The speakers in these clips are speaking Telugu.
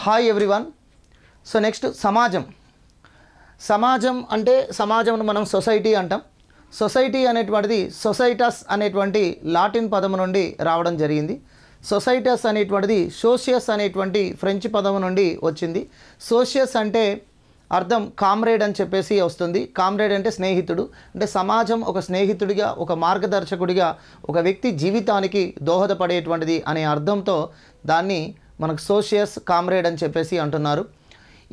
హాయ్ ఎవ్రీవన్ సో నెక్స్ట్ సమాజం సమాజం అంటే సమాజంను మనం సొసైటీ అంటాం సొసైటీ అనేటువంటిది సొసైటస్ అనేటువంటి లాటిన్ పదము నుండి రావడం జరిగింది సొసైటస్ అనేటువంటిది సోషియస్ అనేటువంటి ఫ్రెంచ్ పదము నుండి వచ్చింది సోషియస్ అంటే అర్థం కామ్రేడ్ అని చెప్పేసి వస్తుంది కామ్రేడ్ అంటే స్నేహితుడు అంటే సమాజం ఒక స్నేహితుడిగా ఒక మార్గదర్శకుడిగా ఒక వ్యక్తి జీవితానికి దోహదపడేటువంటిది అనే అర్థంతో దాన్ని మనకు సోషియస్ కామ్రేడ్ అని చెప్పేసి అంటున్నారు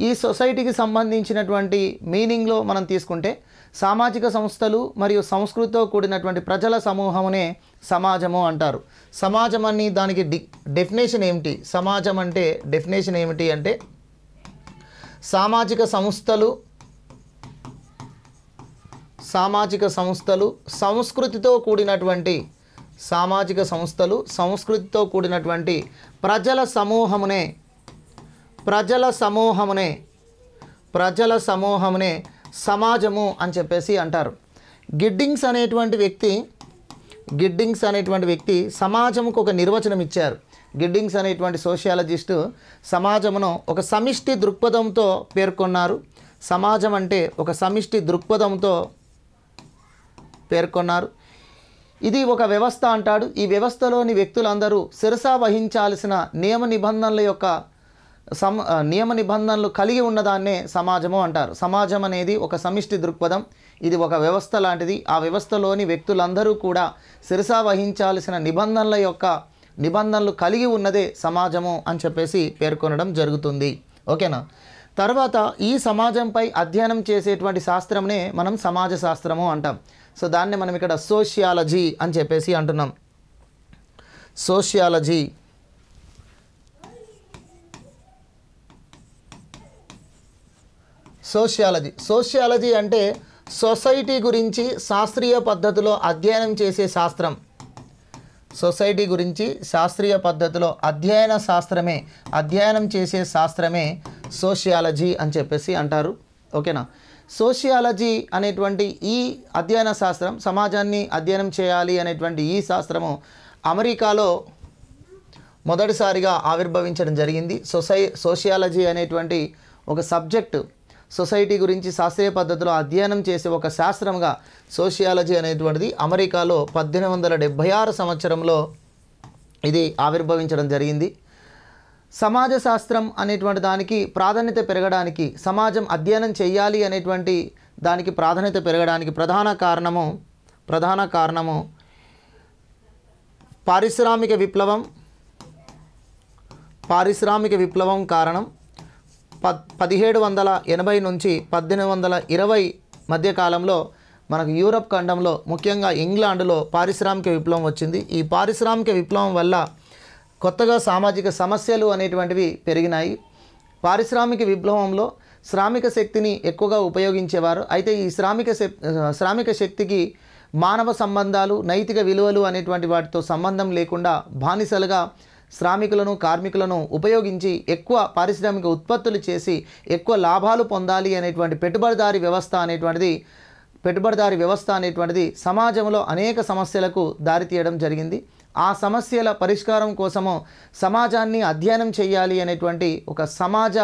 ఈ సొసైటీకి సంబంధించినటువంటి మీనింగ్లో మనం తీసుకుంటే సామాజిక సంస్థలు మరియు సంస్కృతితో కూడినటువంటి ప్రజల సమూహమునే సమాజము అంటారు సమాజం అని దానికి డి డెఫినేషన్ ఏమిటి సమాజం అంటే డెఫినేషన్ ఏమిటి అంటే సామాజిక సంస్థలు సామాజిక సంస్థలు సంస్కృతితో కూడినటువంటి సామాజిక సంస్థలు సంస్కృతితో కూడినటువంటి ప్రజల సమూహమునే ప్రజల సమూహమునే ప్రజల సమూహమునే సమాజము అని చెప్పేసి అంటారు గిడ్డింగ్స్ అనేటువంటి వ్యక్తి గిడ్డింగ్స్ అనేటువంటి వ్యక్తి సమాజముకు ఒక నిర్వచనం ఇచ్చారు గిడ్డింగ్స్ అనేటువంటి సోషియాలజిస్టు సమాజమును ఒక సమిష్టి దృక్పథంతో పేర్కొన్నారు సమాజం అంటే ఒక సమిష్టి దృక్పథంతో పేర్కొన్నారు ఇది ఒక వ్యవస్థ అంటాడు ఈ వ్యవస్థలోని వ్యక్తులందరూ శిరసా వహించాల్సిన నియమ నిబంధనల యొక్క సమ నియమ నిబంధనలు కలిగి ఉన్నదాన్నే సమాజము అంటారు సమాజం అనేది ఒక సమిష్టి దృక్పథం ఇది ఒక వ్యవస్థ లాంటిది ఆ వ్యవస్థలోని వ్యక్తులందరూ కూడా శిరసా వహించాల్సిన నిబంధనల యొక్క నిబంధనలు కలిగి ఉన్నదే సమాజము అని చెప్పేసి పేర్కొనడం జరుగుతుంది ఓకేనా తర్వాత ఈ సమాజంపై అధ్యయనం చేసేటువంటి శాస్త్రంనే మనం సమాజ శాస్త్రము అంటాం సో దాన్ని మనం ఇక్కడ సోషియాలజీ అని చెప్పేసి అంటున్నాం సోషియాలజీ సోషియాలజీ సోషియాలజీ అంటే సొసైటీ గురించి శాస్త్రీయ పద్ధతిలో అధ్యయనం చేసే శాస్త్రం సొసైటీ గురించి శాస్త్రీయ పద్ధతిలో అధ్యయన శాస్త్రమే అధ్యయనం చేసే శాస్త్రమే సోషియాలజీ అని చెప్పేసి అంటారు ఓకేనా సోషియాలజీ అనేటువంటి ఈ అధ్యయన శాస్త్రం సమాజాన్ని అధ్యయనం చేయాలి అనేటువంటి ఈ శాస్త్రము అమెరికాలో మొదటిసారిగా ఆవిర్భవించడం జరిగింది సొసై సోషియాలజీ అనేటువంటి ఒక సబ్జెక్టు సొసైటీ గురించి శాస్త్రీయ పద్ధతిలో అధ్యయనం చేసే ఒక శాస్త్రంగా సోషియాలజీ అనేటువంటిది అమెరికాలో పద్దెనిమిది వందల డెబ్భై ఆరు సంవత్సరంలో ఇది ఆవిర్భవించడం జరిగింది సమాజ శాస్త్రం అనేటువంటి దానికి ప్రాధాన్యత పెరగడానికి సమాజం అధ్యయనం చేయాలి అనేటువంటి దానికి ప్రాధాన్యత పెరగడానికి ప్రధాన కారణము ప్రధాన కారణము పారిశ్రామిక విప్లవం పారిశ్రామిక విప్లవం కారణం ప పదిహేడు వందల ఎనభై నుంచి పద్దెనిమిది వందల ఇరవై మధ్యకాలంలో మనకు యూరప్ ఖండంలో ముఖ్యంగా ఇంగ్లాండ్లో పారిశ్రామిక విప్లవం వచ్చింది ఈ పారిశ్రామిక విప్లవం వల్ల కొత్తగా సామాజిక సమస్యలు అనేటువంటివి పెరిగినాయి పారిశ్రామిక విప్లవంలో శ్రామిక శక్తిని ఎక్కువగా ఉపయోగించేవారు అయితే ఈ శ్రామిక శ్రామిక శక్తికి మానవ సంబంధాలు నైతిక విలువలు అనేటువంటి వాటితో సంబంధం లేకుండా బానిసలుగా శ్రామికులను కార్మికులను ఉపయోగించి ఎక్కువ పారిశ్రామిక ఉత్పత్తులు చేసి ఎక్కువ లాభాలు పొందాలి అనేటువంటి పెట్టుబడిదారి వ్యవస్థ అనేటువంటిది పెట్టుబడిదారి వ్యవస్థ అనేటువంటిది సమాజంలో అనేక సమస్యలకు దారితీయడం జరిగింది ఆ సమస్యల పరిష్కారం కోసము సమాజాన్ని అధ్యయనం చేయాలి అనేటువంటి ఒక సమాజ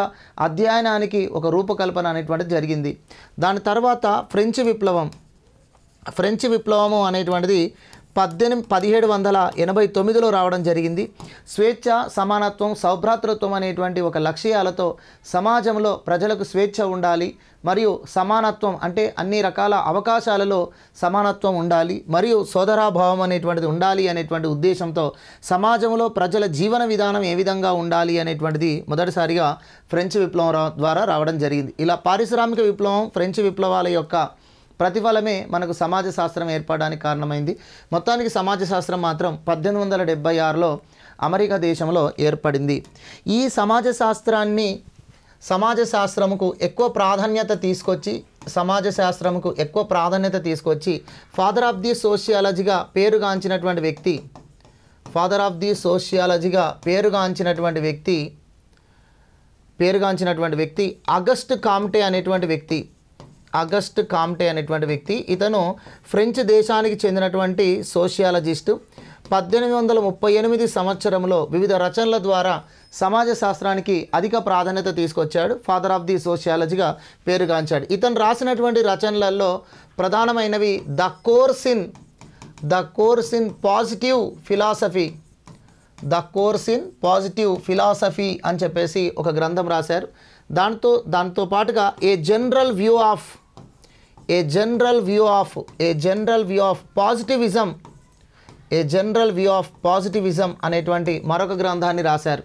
అధ్యయనానికి ఒక రూపకల్పన అనేటువంటిది జరిగింది దాని తర్వాత ఫ్రెంచ్ విప్లవం ఫ్రెంచ్ విప్లవము అనేటువంటిది పద్దెనిమిది పదిహేడు వందల ఎనభై తొమ్మిదిలో రావడం జరిగింది స్వేచ్ఛ సమానత్వం సౌభ్రాతృత్వం అనేటువంటి ఒక లక్ష్యాలతో సమాజంలో ప్రజలకు స్వేచ్ఛ ఉండాలి మరియు సమానత్వం అంటే అన్ని రకాల అవకాశాలలో సమానత్వం ఉండాలి మరియు సోదరాభావం అనేటువంటిది ఉండాలి అనేటువంటి ఉద్దేశంతో సమాజంలో ప్రజల జీవన విధానం ఏ విధంగా ఉండాలి అనేటువంటిది మొదటిసారిగా ఫ్రెంచ్ విప్లవం ద్వారా రావడం జరిగింది ఇలా పారిశ్రామిక విప్లవం ఫ్రెంచ్ విప్లవాల యొక్క ప్రతిఫలమే మనకు సమాజ శాస్త్రం ఏర్పడడానికి కారణమైంది మొత్తానికి సమాజ శాస్త్రం మాత్రం పద్దెనిమిది వందల డెబ్బై ఆరులో అమెరికా దేశంలో ఏర్పడింది ఈ సమాజ శాస్త్రాన్ని సమాజ శాస్త్రముకు ఎక్కువ ప్రాధాన్యత తీసుకొచ్చి సమాజ శాస్త్రముకు ఎక్కువ ప్రాధాన్యత తీసుకొచ్చి ఫాదర్ ఆఫ్ ది సోషియాలజీగా పేరుగాంచినటువంటి వ్యక్తి ఫాదర్ ఆఫ్ ది సోషియాలజీగా పేరుగాంచినటువంటి వ్యక్తి పేరుగాంచినటువంటి వ్యక్తి అగస్ట్ కామ్టే అనేటువంటి వ్యక్తి అగస్ట్ కామ్టే అనేటువంటి వ్యక్తి ఇతను ఫ్రెంచ్ దేశానికి చెందినటువంటి సోషియాలజిస్టు పద్దెనిమిది వందల ముప్పై ఎనిమిది సంవత్సరంలో వివిధ రచనల ద్వారా సమాజ శాస్త్రానికి అధిక ప్రాధాన్యత తీసుకొచ్చాడు ఫాదర్ ఆఫ్ ది సోషియాలజీగా పేరుగాంచాడు ఇతను రాసినటువంటి రచనలలో ప్రధానమైనవి the course in the course in positive philosophy the course in positive philosophy అని చెప్పేసి ఒక గ్రంథం రాశారు దాంతో దాంతో పాటుగా a general view of a general view of a general view of positivism a general view of positivism అనేటువంటి మరొక గ్రంథాన్ని రాశారు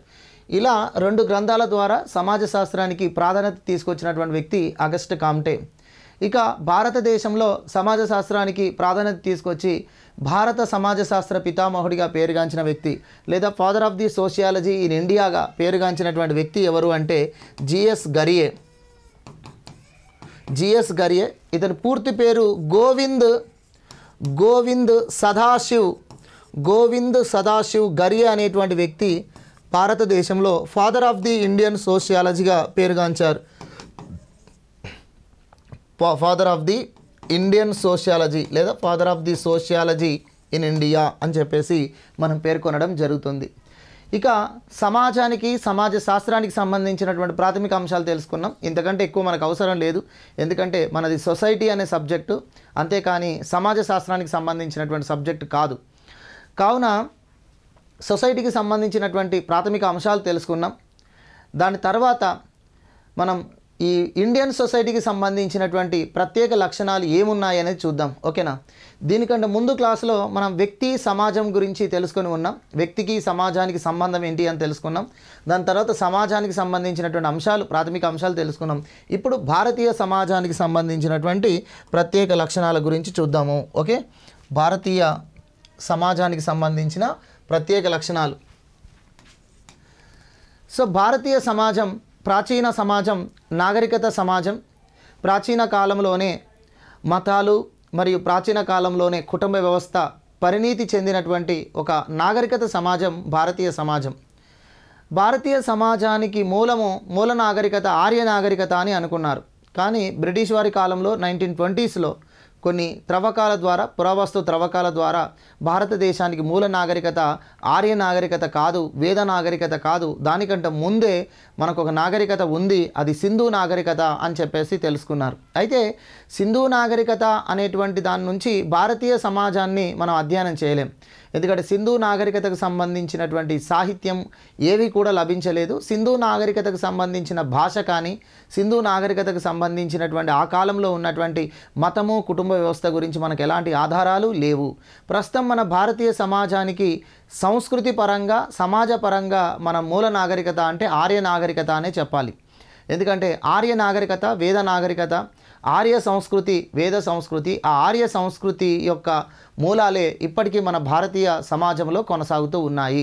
ఇలా రెండు గ్రంథాల ద్వారా సమాజ శాస్త్రానికి ప్రాధాన్యత తీసుకొచ్చినటువంటి వ్యక్తి అగస్ట్ కామ్టే ఇక భారతదేశంలో సమాజ శాస్త్రానికి ప్రాధాన్యత తీసుకొచ్చి భారత సమాజ శాస్త్ర పితామహుడిగా పేరుగాంచిన వ్యక్తి లేదా father of the sociology in ఇండియాగా పేరుగాంచినటువంటి వ్యక్తి ఎవరు అంటే జిఎస్ గరియే జిఎస్ గరియే ఇతని పూర్తి పేరు గోవింద్ గోవింద్ సదాశివ్ గోవింద్ సదాశివ్ గరియే అనేటువంటి వ్యక్తి భారతదేశంలో ఫాదర్ ఆఫ్ ది ఇండియన్ సోషియాలజీగా పేరుగాంచారు father of the Indian sociology లేదా father of the sociology in India అని చెప్పేసి మనం పేర్కొనడం జరుగుతుంది ఇక సమాజానికి సమాజ శాస్త్రానికి సంబంధించినటువంటి ప్రాథమిక అంశాలు తెలుసుకున్నాం ఇంతకంటే ఎక్కువ మనకు అవసరం లేదు ఎందుకంటే మనది సొసైటీ అనే సబ్జెక్టు అంతేకాని సమాజ శాస్త్రానికి సంబంధించినటువంటి సబ్జెక్టు కాదు కావున సొసైటీకి సంబంధించినటువంటి ప్రాథమిక అంశాలు తెలుసుకున్నాం దాని తర్వాత మనం ఈ ఇండియన్ సొసైటీకి సంబంధించినటువంటి ప్రత్యేక లక్షణాలు ఏమున్నాయనేది చూద్దాం ఓకేనా దీనికంటే ముందు క్లాసులో మనం వ్యక్తి సమాజం గురించి తెలుసుకొని ఉన్నాం వ్యక్తికి సమాజానికి సంబంధం ఏంటి అని తెలుసుకున్నాం దాని తర్వాత సమాజానికి సంబంధించినటువంటి అంశాలు ప్రాథమిక అంశాలు తెలుసుకున్నాం ఇప్పుడు భారతీయ సమాజానికి సంబంధించినటువంటి ప్రత్యేక లక్షణాల గురించి చూద్దాము ఓకే భారతీయ సమాజానికి సంబంధించిన ప్రత్యేక లక్షణాలు సో భారతీయ సమాజం ప్రాచీన సమాజం నాగరికత సమాజం ప్రాచీన కాలంలోనే మతాలు మరియు ప్రాచీన కాలంలోనే కుటుంబ వ్యవస్థ పరిణీతి చెందినటువంటి ఒక నాగరికత సమాజం భారతీయ సమాజం భారతీయ సమాజానికి మూలము మూల నాగరికత ఆర్య నాగరికత అని అనుకున్నారు కానీ బ్రిటిష్ వారి కాలంలో నైన్టీన్ ట్వంటీస్లో కొన్ని త్రవ్వకాల ద్వారా పురావస్తు త్రవ్వకాల ద్వారా భారతదేశానికి మూల నాగరికత ఆర్య నాగరికత కాదు వేద నాగరికత కాదు దానికంటే ముందే మనకు ఒక నాగరికత ఉంది అది సింధు నాగరికత అని చెప్పేసి తెలుసుకున్నారు అయితే సింధు నాగరికత అనేటువంటి దాని నుంచి భారతీయ సమాజాన్ని మనం అధ్యయనం చేయలేం ఎందుకంటే సింధు నాగరికతకు సంబంధించినటువంటి సాహిత్యం ఏవి కూడా లభించలేదు సింధు నాగరికతకు సంబంధించిన భాష కానీ సింధు నాగరికతకు సంబంధించినటువంటి ఆ కాలంలో ఉన్నటువంటి మతము కుటుంబ వ్యవస్థ గురించి మనకు ఎలాంటి ఆధారాలు లేవు ప్రస్తుతం మన భారతీయ సమాజానికి సంస్కృతి పరంగా సమాజ పరంగా మన మూల నాగరికత అంటే ఆర్య నాగరికత అనే చెప్పాలి ఎందుకంటే ఆర్య నాగరికత వేద నాగరికత ఆర్య సంస్కృతి వేద సంస్కృతి ఆ ఆర్య సంస్కృతి యొక్క మూలాలే ఇప్పటికీ మన భారతీయ సమాజంలో కొనసాగుతూ ఉన్నాయి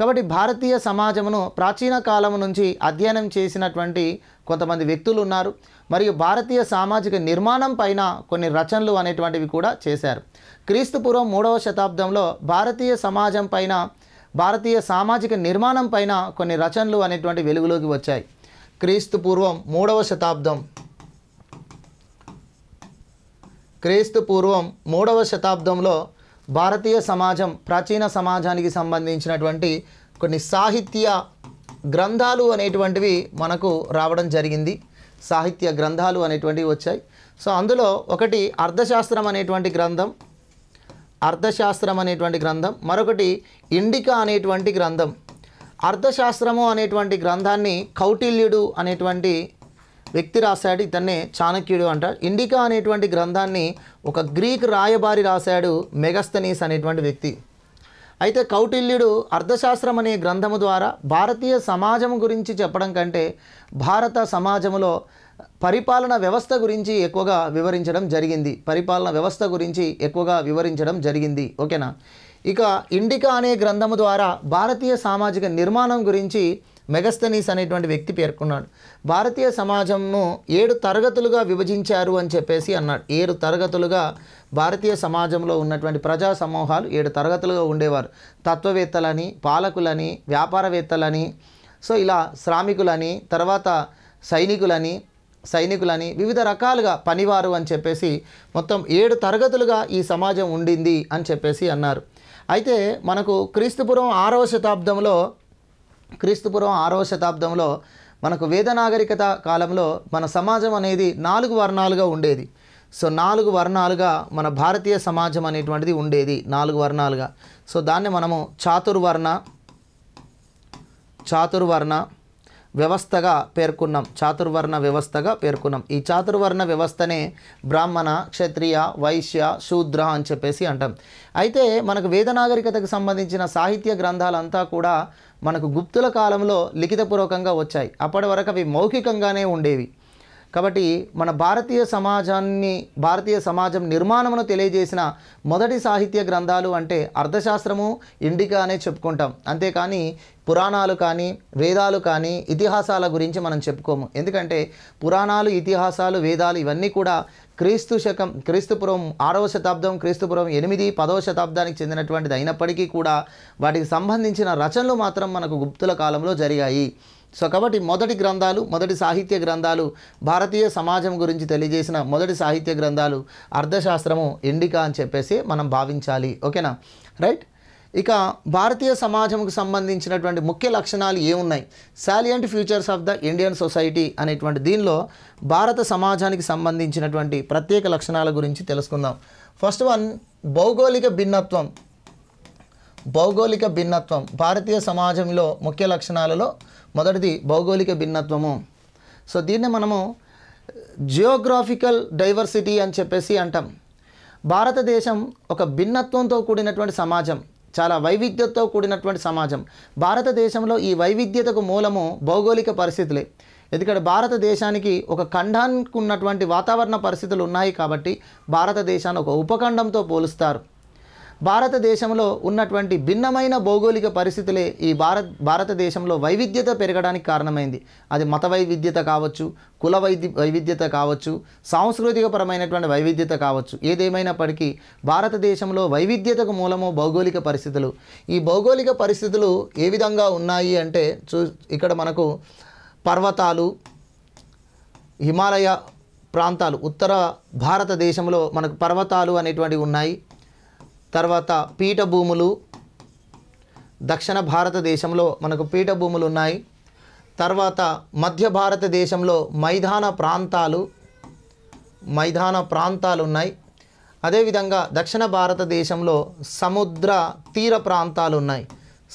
కాబట్టి భారతీయ సమాజమును ప్రాచీన కాలం నుంచి అధ్యయనం చేసినటువంటి కొంతమంది వ్యక్తులు ఉన్నారు మరియు భారతీయ సామాజిక నిర్మాణం పైన కొన్ని రచనలు అనేటువంటివి కూడా చేశారు క్రీస్తుపూర్వం మూడవ శతాబ్దంలో భారతీయ సమాజం పైన భారతీయ సామాజిక నిర్మాణం పైన కొన్ని రచనలు అనేటువంటి వెలుగులోకి వచ్చాయి క్రీస్తుపూర్వం మూడవ శతాబ్దం క్రీస్తు పూర్వం మూడవ శతాబ్దంలో భారతీయ సమాజం ప్రాచీన సమాజానికి సంబంధించినటువంటి కొన్ని సాహిత్య గ్రంథాలు అనేటువంటివి మనకు రావడం జరిగింది సాహిత్య గ్రంథాలు అనేటువంటివి వచ్చాయి సో అందులో ఒకటి అర్థశాస్త్రం అనేటువంటి గ్రంథం అర్థశాస్త్రం అనేటువంటి గ్రంథం మరొకటి ఇండికా అనేటువంటి గ్రంథం అర్థశాస్త్రము అనేటువంటి గ్రంథాన్ని కౌటిల్యుడు అనేటువంటి వ్యక్తి రాశాడు ఇతన్నే చాణక్యుడు అంటారు ఇండికా అనేటువంటి గ్రంథాన్ని ఒక గ్రీక్ రాయబారి రాశాడు మెగస్తనీస్ అనేటువంటి వ్యక్తి అయితే కౌటిల్యుడు అర్థశాస్త్రం అనే గ్రంథము ద్వారా భారతీయ సమాజం గురించి చెప్పడం కంటే భారత సమాజంలో పరిపాలన వ్యవస్థ గురించి ఎక్కువగా వివరించడం జరిగింది పరిపాలన వ్యవస్థ గురించి ఎక్కువగా వివరించడం జరిగింది ఓకేనా ఇక ఇండికా అనే గ్రంథము ద్వారా భారతీయ సామాజిక నిర్మాణం గురించి మెగస్తనీస్ అనేటువంటి వ్యక్తి పేర్కొన్నాడు భారతీయ సమాజంను ఏడు తరగతులుగా విభజించారు అని చెప్పేసి అన్నాడు ఏడు తరగతులుగా భారతీయ సమాజంలో ఉన్నటువంటి ప్రజా సమూహాలు ఏడు తరగతులుగా ఉండేవారు తత్వవేత్తలని పాలకులని వ్యాపారవేత్తలని సో ఇలా శ్రామికులని తర్వాత సైనికులని సైనికులని వివిధ రకాలుగా పనివారు అని చెప్పేసి మొత్తం ఏడు తరగతులుగా ఈ సమాజం ఉండింది అని చెప్పేసి అన్నారు అయితే మనకు క్రీస్తుపురం ఆరవ శతాబ్దంలో క్రీస్తుపురం ఆరో శతాబ్దంలో మనకు వేద నాగరికత కాలంలో మన సమాజం అనేది నాలుగు వర్ణాలుగా ఉండేది సో నాలుగు వర్ణాలుగా మన భారతీయ సమాజం అనేటువంటిది ఉండేది నాలుగు వర్ణాలుగా సో దాన్ని మనము చాతుర్వర్ణ చాతుర్వర్ణ వ్యవస్థగా పేర్కొన్నాం చాతుర్వర్ణ వ్యవస్థగా పేర్కొన్నాం ఈ చాతుర్వర్ణ వ్యవస్థనే బ్రాహ్మణ క్షత్రియ వైశ్య శూద్ర అని చెప్పేసి అంటాం అయితే మనకు వేద నాగరికతకు సంబంధించిన సాహిత్య గ్రంథాలంతా కూడా మనకు గుప్తుల కాలంలో లిఖితపూర్వకంగా వచ్చాయి అప్పటి వరకు అవి మౌఖికంగానే ఉండేవి కాబట్టి మన భారతీయ సమాజాన్ని భారతీయ సమాజం నిర్మాణమును తెలియజేసిన మొదటి సాహిత్య గ్రంథాలు అంటే అర్థశాస్త్రము ఇండికా అనే చెప్పుకుంటాం అంతేకాని పురాణాలు కానీ వేదాలు కానీ ఇతిహాసాల గురించి మనం చెప్పుకోము ఎందుకంటే పురాణాలు ఇతిహాసాలు వేదాలు ఇవన్నీ కూడా క్రీస్తు శకం క్రీస్తుపురం ఆరవ శతాబ్దం క్రీస్తుపురం ఎనిమిది పదవ శతాబ్దానికి చెందినటువంటిది అయినప్పటికీ కూడా వాటికి సంబంధించిన రచనలు మాత్రం మనకు గుప్తుల కాలంలో జరిగాయి సో కాబట్టి మొదటి గ్రంథాలు మొదటి సాహిత్య గ్రంథాలు భారతీయ సమాజం గురించి తెలియజేసిన మొదటి సాహిత్య గ్రంథాలు అర్థశాస్త్రము ఎండిక అని చెప్పేసి మనం భావించాలి ఓకేనా రైట్ ఇక భారతీయ సమాజంకు సంబంధించినటువంటి ముఖ్య లక్షణాలు ఏమున్నాయి salient features of the Indian society అనేటువంటి దీనిలో భారత సమాజానికి సంబంధించినటువంటి ప్రత్యేక లక్షణాల గురించి తెలుసుకుందాం ఫస్ట్ వన్ భౌగోళిక భిన్నత్వం భౌగోళిక భిన్నత్వం భారతీయ సమాజంలో ముఖ్య లక్షణాలలో మొదటిది భౌగోళిక భిన్నత్వము సో దీన్ని మనము జియోగ్రాఫికల్ డైవర్సిటీ అని చెప్పేసి అంటాం భారతదేశం ఒక భిన్నత్వంతో కూడినటువంటి సమాజం చాలా వైవిధ్యతతో కూడినటువంటి సమాజం భారతదేశంలో ఈ వైవిధ్యతకు మూలము భౌగోళిక పరిస్థితులే ఎందుకంటే భారతదేశానికి ఒక ఖండానికి ఉన్నటువంటి వాతావరణ పరిస్థితులు ఉన్నాయి కాబట్టి భారతదేశాన్ని ఒక ఉపఖండంతో పోలుస్తారు భారతదేశంలో ఉన్నటువంటి భిన్నమైన భౌగోళిక పరిస్థితులే ఈ భారత్ భారతదేశంలో వైవిధ్యత పెరగడానికి కారణమైంది అది మత వైవిధ్యత కావచ్చు కుల వైద్య వైవిధ్యత కావచ్చు సాంస్కృతికపరమైనటువంటి వైవిధ్యత కావచ్చు ఏదేమైనప్పటికీ భారతదేశంలో వైవిధ్యతకు మూలము భౌగోళిక పరిస్థితులు ఈ భౌగోళిక పరిస్థితులు ఏ విధంగా ఉన్నాయి అంటే చూ ఇక్కడ మనకు పర్వతాలు హిమాలయ ప్రాంతాలు ఉత్తర భారతదేశంలో మనకు పర్వతాలు అనేటువంటివి ఉన్నాయి తర్వాత పీఠభూములు దక్షిణ భారతదేశంలో మనకు పీఠభూములు ఉన్నాయి తర్వాత మధ్య భారతదేశంలో మైదాన ప్రాంతాలు మైదాన ప్రాంతాలు ఉన్నాయి అదేవిధంగా దక్షిణ భారతదేశంలో సముద్ర తీర ప్రాంతాలు ఉన్నాయి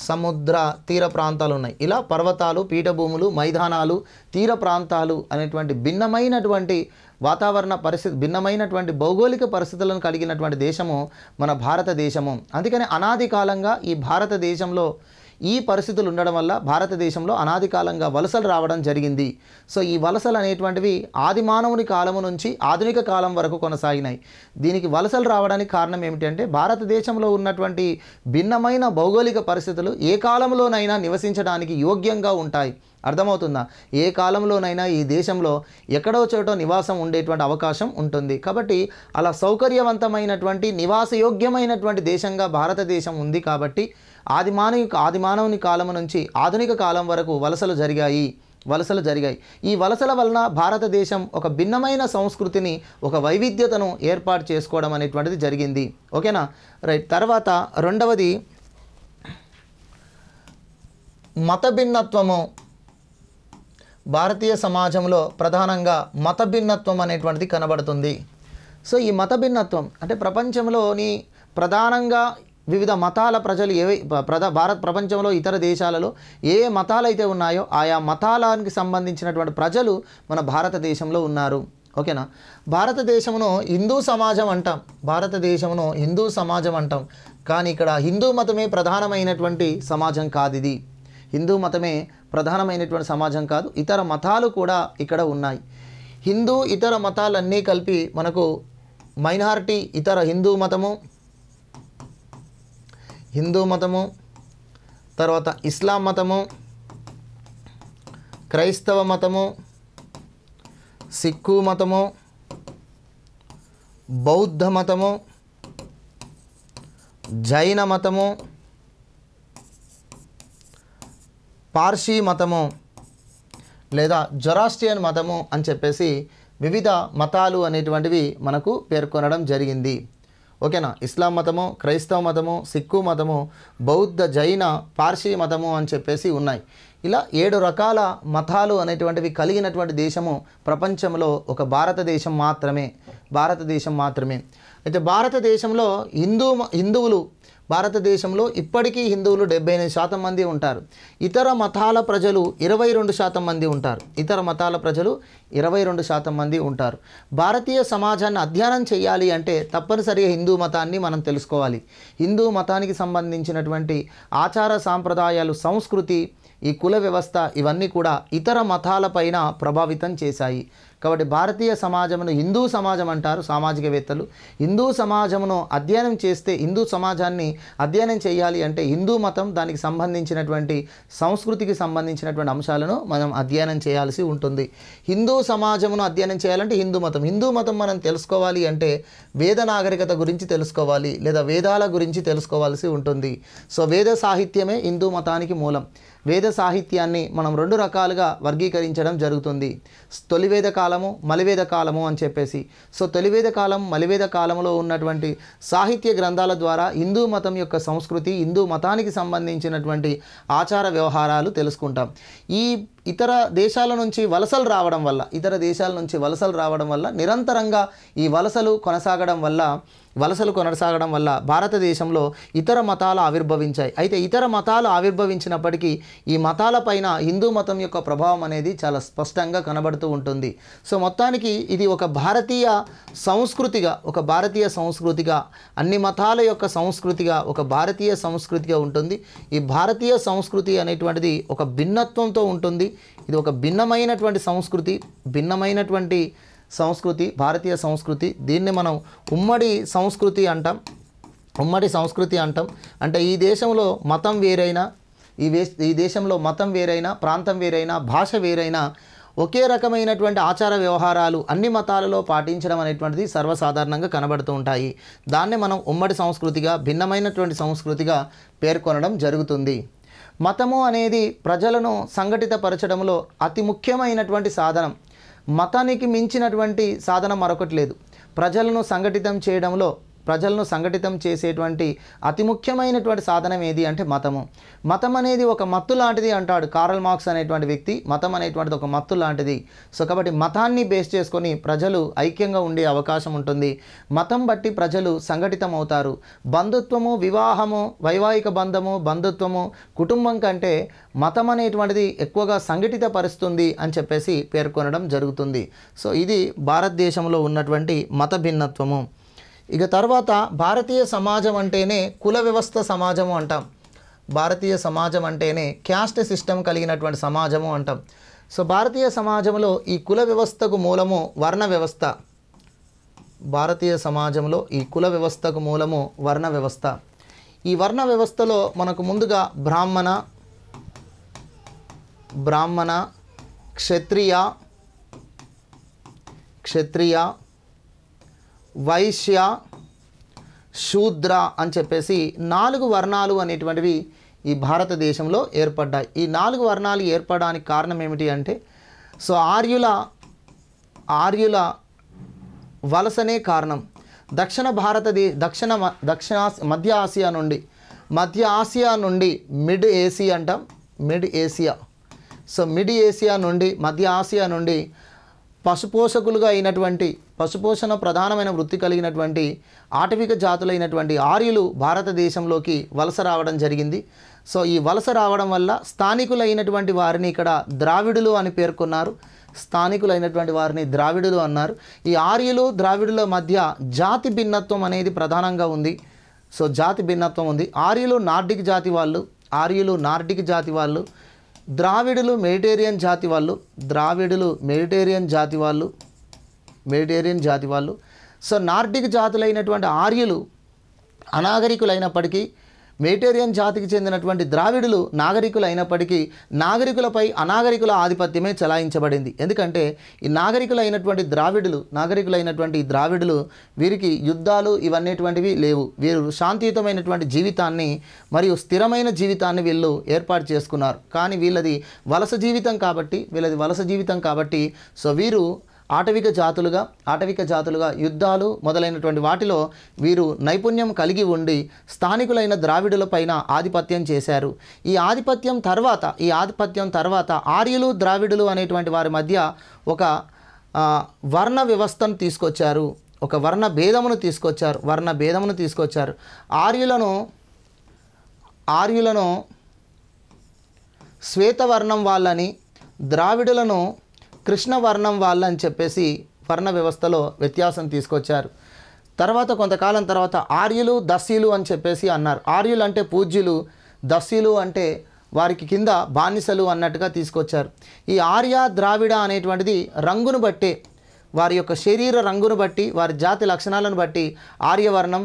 సముద్ర తీర ప్రాంతాలు ఉన్నాయి ఇలా పర్వతాలు పీఠభూములు మైదానాలు తీర ప్రాంతాలు అనేటువంటి భిన్నమైనటువంటి వాతావరణ పరిస్థితి భిన్నమైనటువంటి భౌగోళిక పరిస్థితులను కలిగినటువంటి దేశము మన భారతదేశము అందుకని అనాది కాలంగా ఈ భారతదేశంలో ఈ పరిస్థితులు ఉండడం వల్ల భారతదేశంలో అనాది కాలంగా వలసలు రావడం జరిగింది సో ఈ వలసలు అనేటువంటివి ఆది మానవుని కాలము నుంచి ఆధునిక కాలం వరకు కొనసాగినాయి దీనికి వలసలు రావడానికి కారణం ఏమిటంటే భారతదేశంలో ఉన్నటువంటి భిన్నమైన భౌగోళిక పరిస్థితులు ఏ కాలంలోనైనా నివసించడానికి యోగ్యంగా ఉంటాయి అర్థమవుతుందా ఏ కాలంలోనైనా ఈ దేశంలో ఎక్కడో చోటో నివాసం ఉండేటువంటి అవకాశం ఉంటుంది కాబట్టి అలా సౌకర్యవంతమైనటువంటి నివాసయోగ్యమైనటువంటి దేశంగా భారతదేశం ఉంది కాబట్టి ఆదిమానవి ఆదిమానవుని కాలం నుంచి ఆధునిక కాలం వరకు వలసలు జరిగాయి వలసలు జరిగాయి ఈ వలసల వలన భారతదేశం ఒక భిన్నమైన సంస్కృతిని ఒక వైవిధ్యతను ఏర్పాటు చేసుకోవడం అనేటువంటిది జరిగింది ఓకేనా రైట్ తర్వాత రెండవది మత భిన్నత్వము భారతీయ సమాజంలో ప్రధానంగా మత భిన్నత్వం అనేటువంటిది కనబడుతుంది సో ఈ మత భిన్నత్వం అంటే ప్రపంచంలోని ప్రధానంగా వివిధ మతాల ప్రజలు ఏవై ప్రధ భారత ప్రపంచంలో ఇతర దేశాలలో ఏ ఏ మతాలు అయితే ఉన్నాయో ఆయా మతాలానికి సంబంధించినటువంటి ప్రజలు మన భారతదేశంలో ఉన్నారు ఓకేనా భారతదేశమును హిందూ సమాజం అంటాం భారతదేశమును హిందూ సమాజం అంటాం కానీ ఇక్కడ హిందూ మతమే ప్రధానమైనటువంటి సమాజం కాదు ఇది హిందూ మతమే ప్రధానమైనటువంటి సమాజం కాదు ఇతర మతాలు కూడా ఇక్కడ ఉన్నాయి హిందూ ఇతర మతాలన్నీ కలిపి మనకు మైనారిటీ ఇతర హిందూ మతము హిందూ మతము తర్వాత ఇస్లాం మతము క్రైస్తవ మతము సిక్కు మతము బౌద్ధ మతము జైన మతము పార్సీ మతము లేదా జొరాస్టియన్ మతము అని చెప్పేసి వివిధ మతాలు అనేటువంటివి మనకు పేర్కొనడం జరిగింది ఓకేనా ఇస్లాం మతము క్రైస్తవ మతము సిక్కు మతము బౌద్ధ జైన పార్సీ మతము అని చెప్పేసి ఉన్నాయి ఇలా ఏడు రకాల మతాలు అనేటువంటివి కలిగినటువంటి దేశము ప్రపంచంలో ఒక భారతదేశం మాత్రమే భారతదేశం మాత్రమే అయితే భారతదేశంలో హిందూ హిందువులు భారతదేశంలో ఇప్పటికీ హిందువులు డెబ్బై ఎనిమిది శాతం మంది ఉంటారు ఇతర మతాల ప్రజలు ఇరవై రెండు శాతం మంది ఉంటారు ఇతర మతాల ప్రజలు ఇరవై రెండు శాతం మంది ఉంటారు భారతీయ సమాజాన్ని అధ్యయనం చేయాలి అంటే తప్పనిసరిగా హిందూ మతాన్ని మనం తెలుసుకోవాలి హిందూ మతానికి సంబంధించినటువంటి ఆచార సాంప్రదాయాలు సంస్కృతి ఈ కుల వ్యవస్థ ఇవన్నీ కూడా ఇతర మతాలపైన ప్రభావితం చేశాయి కాబట్టి భారతీయ సమాజమును హిందూ సమాజం అంటారు సామాజికవేత్తలు హిందూ సమాజమును అధ్యయనం చేస్తే హిందూ సమాజాన్ని అధ్యయనం చేయాలి అంటే హిందూ మతం దానికి సంబంధించినటువంటి సంస్కృతికి సంబంధించినటువంటి అంశాలను మనం అధ్యయనం చేయాల్సి ఉంటుంది హిందూ సమాజమును అధ్యయనం చేయాలంటే హిందూ మతం హిందూ మతం మనం తెలుసుకోవాలి అంటే వేద నాగరికత గురించి తెలుసుకోవాలి లేదా వేదాల గురించి తెలుసుకోవాల్సి ఉంటుంది సో వేద సాహిత్యమే హిందూ మతానికి మూలం వేద సాహిత్యాన్ని మనం రెండు రకాలుగా వర్గీకరించడం జరుగుతుంది తొలివేద కాలము మలివేద కాలము అని చెప్పేసి సో తొలివేద కాలం మలివేద కాలంలో ఉన్నటువంటి సాహిత్య గ్రంథాల ద్వారా హిందూ మతం యొక్క సంస్కృతి హిందూ మతానికి సంబంధించినటువంటి ఆచార వ్యవహారాలు తెలుసుకుంటాం ఈ ఇతర దేశాల నుంచి వలసలు రావడం వల్ల ఇతర దేశాల నుంచి వలసలు రావడం వల్ల నిరంతరంగా ఈ వలసలు కొనసాగడం వల్ల వలసలు కొనసాగడం వల్ల భారతదేశంలో ఇతర మతాలు ఆవిర్భవించాయి అయితే ఇతర మతాలు ఆవిర్భవించినప్పటికీ ఈ మతాలపైన హిందూ మతం యొక్క ప్రభావం అనేది చాలా స్పష్టంగా కనబడుతూ ఉంటుంది సో మొత్తానికి ఇది ఒక భారతీయ సంస్కృతిగా ఒక భారతీయ సంస్కృతిగా అన్ని మతాల యొక్క సంస్కృతిగా ఒక భారతీయ సంస్కృతిగా ఉంటుంది ఈ భారతీయ సంస్కృతి అనేటువంటిది ఒక భిన్నత్వంతో ఉంటుంది ఇది ఒక భిన్నమైనటువంటి సంస్కృతి భిన్నమైనటువంటి సంస్కృతి భారతీయ సంస్కృతి దీన్ని మనం ఉమ్మడి సంస్కృతి అంటాం ఉమ్మడి సంస్కృతి అంటాం అంటే ఈ దేశంలో మతం వేరైనా ఈ ఈ దేశంలో మతం వేరైనా ప్రాంతం వేరైనా భాష వేరైనా ఒకే రకమైనటువంటి ఆచార వ్యవహారాలు అన్ని మతాలలో పాటించడం అనేటువంటిది సర్వసాధారణంగా కనబడుతూ ఉంటాయి దాన్ని మనం ఉమ్మడి సంస్కృతిగా భిన్నమైనటువంటి సంస్కృతిగా పేర్కొనడం జరుగుతుంది మతము అనేది ప్రజలను సంఘటితపరచడంలో అతి ముఖ్యమైనటువంటి సాధనం మతానికి మించినటువంటి సాధన మరొకటి లేదు ప్రజలను సంఘటితం చేయడంలో ప్రజలను సంఘటితం చేసేటువంటి అతి ముఖ్యమైనటువంటి సాధనం ఏది అంటే మతము మతం అనేది ఒక మత్తు లాంటిది అంటాడు కారల్ మార్క్స్ అనేటువంటి వ్యక్తి మతం అనేటువంటిది ఒక మత్తు లాంటిది సో కాబట్టి మతాన్ని బేస్ చేసుకొని ప్రజలు ఐక్యంగా ఉండే అవకాశం ఉంటుంది మతం బట్టి ప్రజలు సంఘటితం అవుతారు బంధుత్వము వివాహము వైవాహిక బంధము బంధుత్వము కుటుంబం కంటే మతం అనేటువంటిది ఎక్కువగా సంఘటిత పరుస్తుంది అని చెప్పేసి పేర్కొనడం జరుగుతుంది సో ఇది భారతదేశంలో ఉన్నటువంటి మత భిన్నత్వము ఇక తర్వాత భారతీయ సమాజం అంటేనే కుల వ్యవస్థ సమాజము అంటాం భారతీయ సమాజం అంటేనే క్యాస్ట్ సిస్టమ్ కలిగినటువంటి సమాజము అంటాం సో భారతీయ సమాజంలో ఈ కుల వ్యవస్థకు మూలము వర్ణ వ్యవస్థ భారతీయ సమాజంలో ఈ కుల వ్యవస్థకు మూలము వర్ణ వ్యవస్థ ఈ వర్ణ వ్యవస్థలో మనకు ముందుగా బ్రాహ్మణ బ్రాహ్మణ క్షత్రియ క్షత్రియ వైశ్య శూద్ర అని చెప్పేసి నాలుగు వర్ణాలు అనేటువంటివి ఈ భారతదేశంలో ఏర్పడ్డాయి ఈ నాలుగు వర్ణాలు ఏర్పడడానికి కారణం ఏమిటి అంటే సో ఆర్యుల ఆర్యుల వలసనే కారణం దక్షిణ భారతదే దక్షిణ దక్షిణ మధ్య ఆసియా నుండి మధ్య ఆసియా నుండి మిడ్ ఏసియా అంటాం mid Asia so mid Asia నుండి మధ్య ఆసియా నుండి పశుపోషకులుగా అయినటువంటి పశుపోషణ ప్రధానమైన వృత్తి కలిగినటువంటి ఆటవిక జాతులైనటువంటి ఆర్యులు భారతదేశంలోకి వలస రావడం జరిగింది సో ఈ వలస రావడం వల్ల స్థానికులైనటువంటి వారిని ఇక్కడ ద్రావిడులు అని పేర్కొన్నారు స్థానికులైనటువంటి వారిని ద్రావిడులు అన్నారు ఈ ఆర్యులు ద్రావిడుల మధ్య జాతి భిన్నత్వం అనేది ప్రధానంగా ఉంది సో జాతి భిన్నత్వం ఉంది ఆర్యులు నార్డిక్ జాతి వాళ్ళు ఆర్యులు నార్డిక్ జాతి వాళ్ళు ద్రావిడులు మెడిటేరియన్ జాతి వాళ్ళు ద్రావిడులు మెడిటేరియన్ జాతి వాళ్ళు మెడిటేరియన్ జాతి వాళ్ళు సో నార్డిక్ జాతులైనటువంటి ఆర్యులు అనాగరికులైనప్పటికీ మేటేరియన్ జాతికి చెందినటువంటి ద్రావిడులు నాగరికులు అయినప్పటికీ నాగరికులపై అనాగరికుల ఆధిపత్యమే చలాయించబడింది ఎందుకంటే ఈ నాగరికులైనటువంటి ద్రావిడులు నాగరికులైనటువంటి ద్రావిడులు వీరికి యుద్ధాలు ఇవన్నేటువంటివి లేవు వీరు శాంతియుతమైనటువంటి జీవితాన్ని మరియు స్థిరమైన జీవితాన్ని వీళ్ళు ఏర్పాటు చేసుకున్నారు కానీ వీళ్ళది వలస జీవితం కాబట్టి వీళ్ళది వలస జీవితం కాబట్టి సో వీరు ఆటవిక జాతులుగా ఆటవిక జాతులుగా యుద్ధాలు మొదలైనటువంటి వాటిలో వీరు నైపుణ్యం కలిగి ఉండి స్థానికులైన ద్రావిడులపైన ఆధిపత్యం చేశారు ఈ ఆధిపత్యం తర్వాత ఈ ఆధిపత్యం తర్వాత ఆర్యులు ద్రావిడులు అనేటువంటి వారి మధ్య ఒక వర్ణ వ్యవస్థను తీసుకొచ్చారు ఒక వర్ణ భేదమును తీసుకొచ్చారు వర్ణ భేదమును తీసుకొచ్చారు ఆర్యులను ఆర్యులను శ్వేతవర్ణం వాళ్ళని ద్రావిడులను వర్ణం వాళ్ళ అని చెప్పేసి వర్ణ వ్యవస్థలో వ్యత్యాసం తీసుకొచ్చారు తర్వాత కొంతకాలం తర్వాత ఆర్యులు దస్యులు అని చెప్పేసి అన్నారు ఆర్యులు అంటే పూజ్యులు దస్యులు అంటే వారికి కింద బానిసలు అన్నట్టుగా తీసుకొచ్చారు ఈ ఆర్య ద్రావిడ అనేటువంటిది రంగును బట్టే వారి యొక్క శరీర రంగును బట్టి వారి జాతి లక్షణాలను బట్టి ఆర్యవర్ణం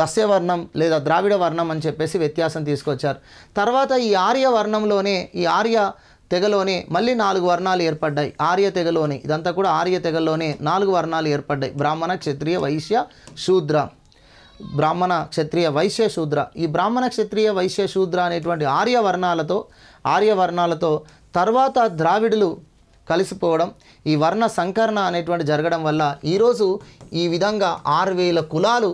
దస్యవర్ణం లేదా ద్రావిడ వర్ణం అని చెప్పేసి వ్యత్యాసం తీసుకొచ్చారు తర్వాత ఈ ఆర్య వర్ణంలోనే ఈ ఆర్య తెగలోనే మళ్ళీ నాలుగు వర్ణాలు ఏర్పడ్డాయి ఆర్య తెగలోనే ఇదంతా కూడా ఆర్య తెగలోనే నాలుగు వర్ణాలు ఏర్పడ్డాయి బ్రాహ్మణ క్షత్రియ వైశ్య శూద్ర బ్రాహ్మణ క్షత్రియ వైశ్య శూద్ర ఈ బ్రాహ్మణ క్షత్రియ వైశ్య శూద్ర అనేటువంటి ఆర్య వర్ణాలతో ఆర్య వర్ణాలతో తర్వాత ద్రావిడులు కలిసిపోవడం ఈ వర్ణ సంకరణ అనేటువంటి జరగడం వల్ల ఈరోజు ఈ విధంగా ఆరు వేల కులాలు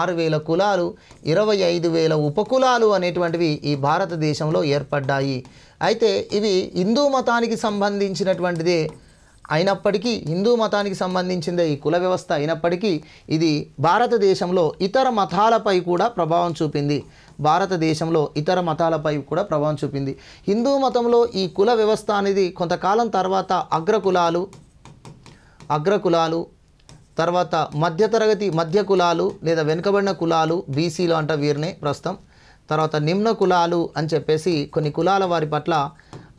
ఆరు వేల కులాలు ఇరవై ఐదు వేల ఉపకులాలు అనేటువంటివి ఈ భారతదేశంలో ఏర్పడ్డాయి అయితే ఇవి హిందూ మతానికి సంబంధించినటువంటిదే అయినప్పటికీ హిందూ మతానికి సంబంధించిందే ఈ కుల వ్యవస్థ అయినప్పటికీ ఇది భారతదేశంలో ఇతర మతాలపై కూడా ప్రభావం చూపింది భారతదేశంలో ఇతర మతాలపై కూడా ప్రభావం చూపింది హిందూ మతంలో ఈ కుల వ్యవస్థ అనేది కొంతకాలం తర్వాత అగ్రకులాలు అగ్రకులాలు తర్వాత మధ్యతరగతి మధ్య కులాలు లేదా వెనుకబడిన కులాలు బీసీలు అంట వీరిని ప్రస్తుతం తర్వాత నిమ్న కులాలు అని చెప్పేసి కొన్ని కులాల వారి పట్ల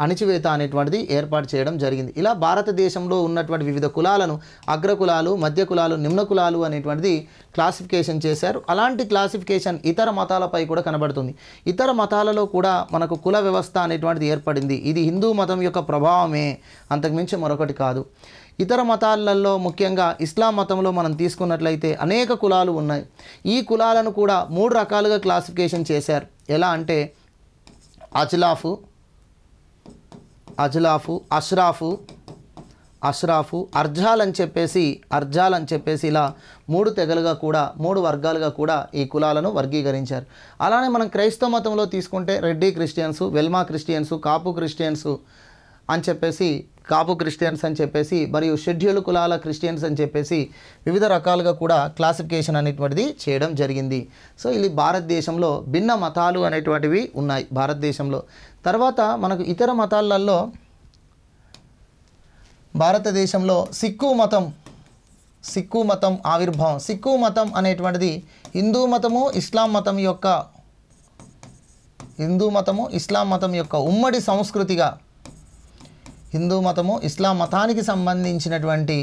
అణిచివేత అనేటువంటిది ఏర్పాటు చేయడం జరిగింది ఇలా భారతదేశంలో ఉన్నటువంటి వివిధ కులాలను అగ్ర కులాలు మధ్య కులాలు నిమ్న కులాలు అనేటువంటిది క్లాసిఫికేషన్ చేశారు అలాంటి క్లాసిఫికేషన్ ఇతర మతాలపై కూడా కనబడుతుంది ఇతర మతాలలో కూడా మనకు కుల వ్యవస్థ అనేటువంటిది ఏర్పడింది ఇది హిందూ మతం యొక్క ప్రభావమే అంతకుమించి మరొకటి కాదు ఇతర మతాలలో ముఖ్యంగా ఇస్లాం మతంలో మనం తీసుకున్నట్లయితే అనేక కులాలు ఉన్నాయి ఈ కులాలను కూడా మూడు రకాలుగా క్లాసిఫికేషన్ చేశారు ఎలా అంటే అజ్లాఫు అజ్లాఫు అష్రాఫు అష్రాఫు అర్జాల్ అని చెప్పేసి అర్జాల్ అని చెప్పేసి ఇలా మూడు తెగలుగా కూడా మూడు వర్గాలుగా కూడా ఈ కులాలను వర్గీకరించారు అలానే మనం క్రైస్తవ మతంలో తీసుకుంటే Reddy Christians Velama Christians Kapu Christians అని చెప్పేసి కాపు క్రిస్టియన్స్ అని చెప్పేసి మరియు షెడ్యూల్ కులాల క్రిస్టియన్స్ అని చెప్పేసి వివిధ రకాలుగా కూడా క్లాసిఫికేషన్ అనేటువంటిది చేయడం జరిగింది సో ఇది భారతదేశంలో భిన్న మతాలు అనేటువంటివి ఉన్నాయి భారతదేశంలో తర్వాత మనకు ఇతర మతాలలో భారతదేశంలో సిక్కు మతం సిక్కు మతం ఆవిర్భావం సిక్కు మతం అనేటువంటిది హిందూ మతము ఇస్లాం మతం యొక్క హిందూ మతము ఇస్లాం మతం యొక్క ఉమ్మడి సంస్కృతిగా హిందూ మతము ఇస్లాం మతానికి సంబంధించినటువంటి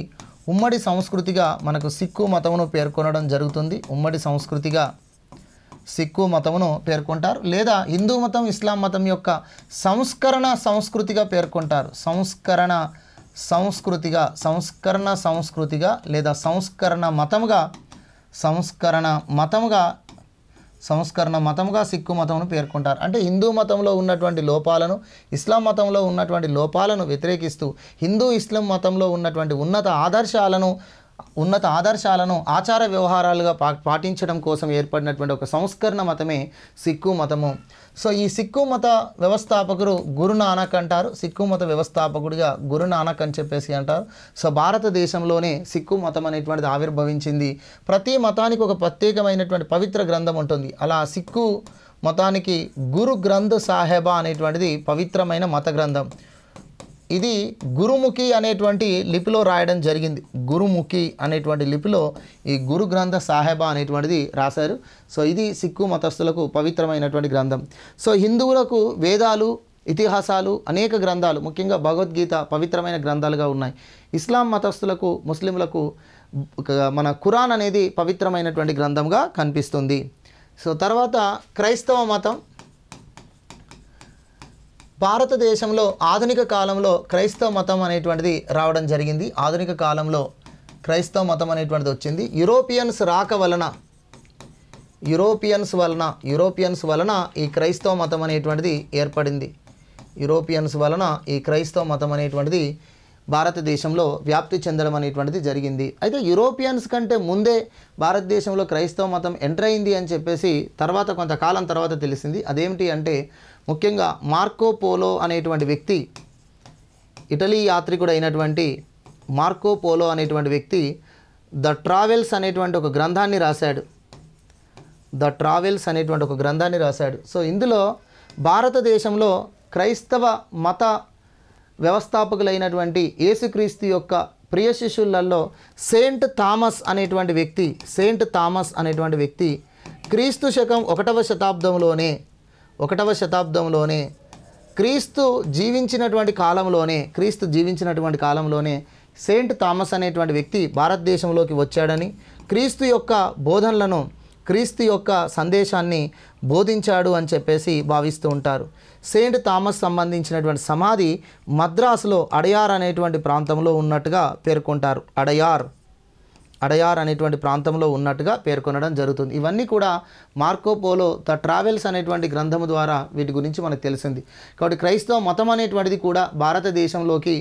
ఉమ్మడి సంస్కృతిగా మనకు సిక్కు మతమును పేర్కొనడం జరుగుతుంది ఉమ్మడి సంస్కృతిగా సిక్కు మతమును పేర్కొంటారు లేదా హిందూ మతం ఇస్లాం మతం యొక్క సంస్కరణ సంస్కృతిగా పేర్కొంటారు సంస్కరణ సంస్కృతిగా సంస్కరణ సంస్కృతిగా లేదా సంస్కరణ మతముగా సంస్కరణ మతముగా సంస్కరణ మతంగా సిక్కు మతమును పేర్కొంటారు అంటే హిందూ మతంలో ఉన్నటువంటి లోపాలను ఇస్లాం మతంలో ఉన్నటువంటి లోపాలను వ్యతిరేకిస్తూ హిందూ ఇస్లాం మతంలో ఉన్నటువంటి ఉన్నత ఆదర్శాలను ఉన్నత ఆదర్శాలను ఆచార వ్యవహారాలుగా పా పాటించడం కోసం ఏర్పడినటువంటి ఒక సంస్కరణ మతమే సిక్కు మతము సో ఈ సిక్కు మత వ్యవస్థాపకుడు గురునానక్ అంటారు సిక్కు మత వ్యవస్థాపకుడిగా గురునానక్ అని చెప్పేసి అంటారు సో భారతదేశంలోనే సిక్కు మతం అనేటువంటిది ఆవిర్భవించింది ప్రతి మతానికి ఒక ప్రత్యేకమైనటువంటి పవిత్ర గ్రంథం ఉంటుంది అలా సిక్కు మతానికి గురు గ్రంథ సాహెబా అనేటువంటిది పవిత్రమైన మత గ్రంథం ఇది గురుముఖి అనేటువంటి లిపిలో రాయడం జరిగింది గురుముఖి అనేటువంటి లిపిలో ఈ గురు గ్రంథ సాహెబా అనేటువంటిది రాశారు సో ఇది సిక్కు మతస్థులకు పవిత్రమైనటువంటి గ్రంథం సో హిందువులకు వేదాలు ఇతిహాసాలు అనేక గ్రంథాలు ముఖ్యంగా భగవద్గీత పవిత్రమైన గ్రంథాలుగా ఉన్నాయి ఇస్లాం మతస్థులకు ముస్లింలకు మన ఖురాన్ అనేది పవిత్రమైనటువంటి గ్రంథంగా కనిపిస్తుంది సో తర్వాత క్రైస్తవ మతం భారతదేశంలో ఆధునిక కాలంలో క్రైస్తవ మతం అనేటువంటిది రావడం జరిగింది ఆధునిక కాలంలో క్రైస్తవ మతం అనేటువంటిది వచ్చింది యూరోపియన్స్ రాక వలన యూరోపియన్స్ వలన యూరోపియన్స్ వలన ఈ క్రైస్తవ మతం అనేటువంటిది ఏర్పడింది యూరోపియన్స్ వలన ఈ క్రైస్తవ మతం అనేటువంటిది భారతదేశంలో వ్యాప్తి చెందడం అనేటువంటిది జరిగింది అయితే యూరోపియన్స్ కంటే ముందే భారతదేశంలో క్రైస్తవ మతం ఎంటర్ అయింది అని చెప్పేసి తర్వాత కొంతకాలం తర్వాత తెలిసింది అదేమిటి అంటే ముఖ్యంగా మార్కో పోలో అనేటువంటి వ్యక్తి ఇటలీ యాత్రికుడు అయినటువంటి మార్కో పోలో అనేటువంటి వ్యక్తి ద ట్రావెల్స్ అనేటువంటి ఒక గ్రంథాన్ని రాశాడు ద ట్రావెల్స్ అనేటువంటి ఒక గ్రంథాన్ని రాశాడు సో ఇందులో భారతదేశంలో క్రైస్తవ మత వ్యవస్థాపకులైనటువంటి యేసుక్రీస్తు యొక్క ప్రియ శిష్యులలో సెయింట్ థామస్ అనేటువంటి వ్యక్తి సెయింట్ థామస్ అనేటువంటి వ్యక్తి క్రీస్తు శకం ఒకటవ శతాబ్దంలోనే ఒకటవ శతాబ్దంలోనే క్రీస్తు జీవించినటువంటి కాలంలోనే క్రీస్తు జీవించినటువంటి కాలంలోనే సెయింట్ థామస్ అనేటువంటి వ్యక్తి భారతదేశంలోకి వచ్చాడని క్రీస్తు యొక్క బోధనలను క్రీస్తు యొక్క సందేశాన్ని బోధించాడు అని చెప్పేసి భావిస్తూ ఉంటారు సెయింట్ థామస్ సంబంధించినటువంటి సమాధి మద్రాసులో అడయార్ అనేటువంటి ప్రాంతంలో ఉన్నట్టుగా పేర్కొంటారు అడయార్ అడయార్ అనేటువంటి ప్రాంతంలో ఉన్నట్టుగా పేర్కొనడం జరుగుతుంది ఇవన్నీ కూడా మార్కోపోలో ద ట్రావెల్స్ అనేటువంటి గ్రంథము ద్వారా వీటి గురించి మనకు తెలిసింది కాబట్టి క్రైస్తవ మతం అనేటువంటిది కూడా భారతదేశంలోకి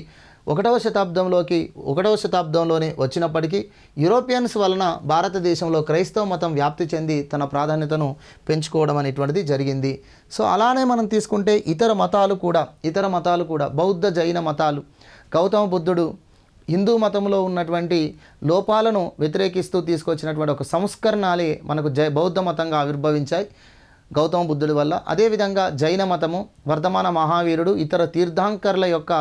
ఒకటవ శతాబ్దంలోకి ఒకటవ శతాబ్దంలోనే వచ్చినప్పటికీ యూరోపియన్స్ వలన భారతదేశంలో క్రైస్తవ మతం వ్యాప్తి చెంది తన ప్రాధాన్యతను పెంచుకోవడం అనేటువంటిది జరిగింది సో అలానే మనం తీసుకుంటే ఇతర మతాలు కూడా ఇతర మతాలు కూడా బౌద్ధ జైన మతాలు గౌతమ బుద్ధుడు హిందూ మతంలో ఉన్నటువంటి లోపాలను వ్యతిరేకిస్తూ తీసుకొచ్చినటువంటి ఒక సంస్కరణాలే మనకు జై బౌద్ధ మతంగా ఆవిర్భవించాయి గౌతమ బుద్ధుడి వల్ల అదేవిధంగా జైన మతము వర్ధమాన మహావీరుడు ఇతర తీర్థాంకర్ల యొక్క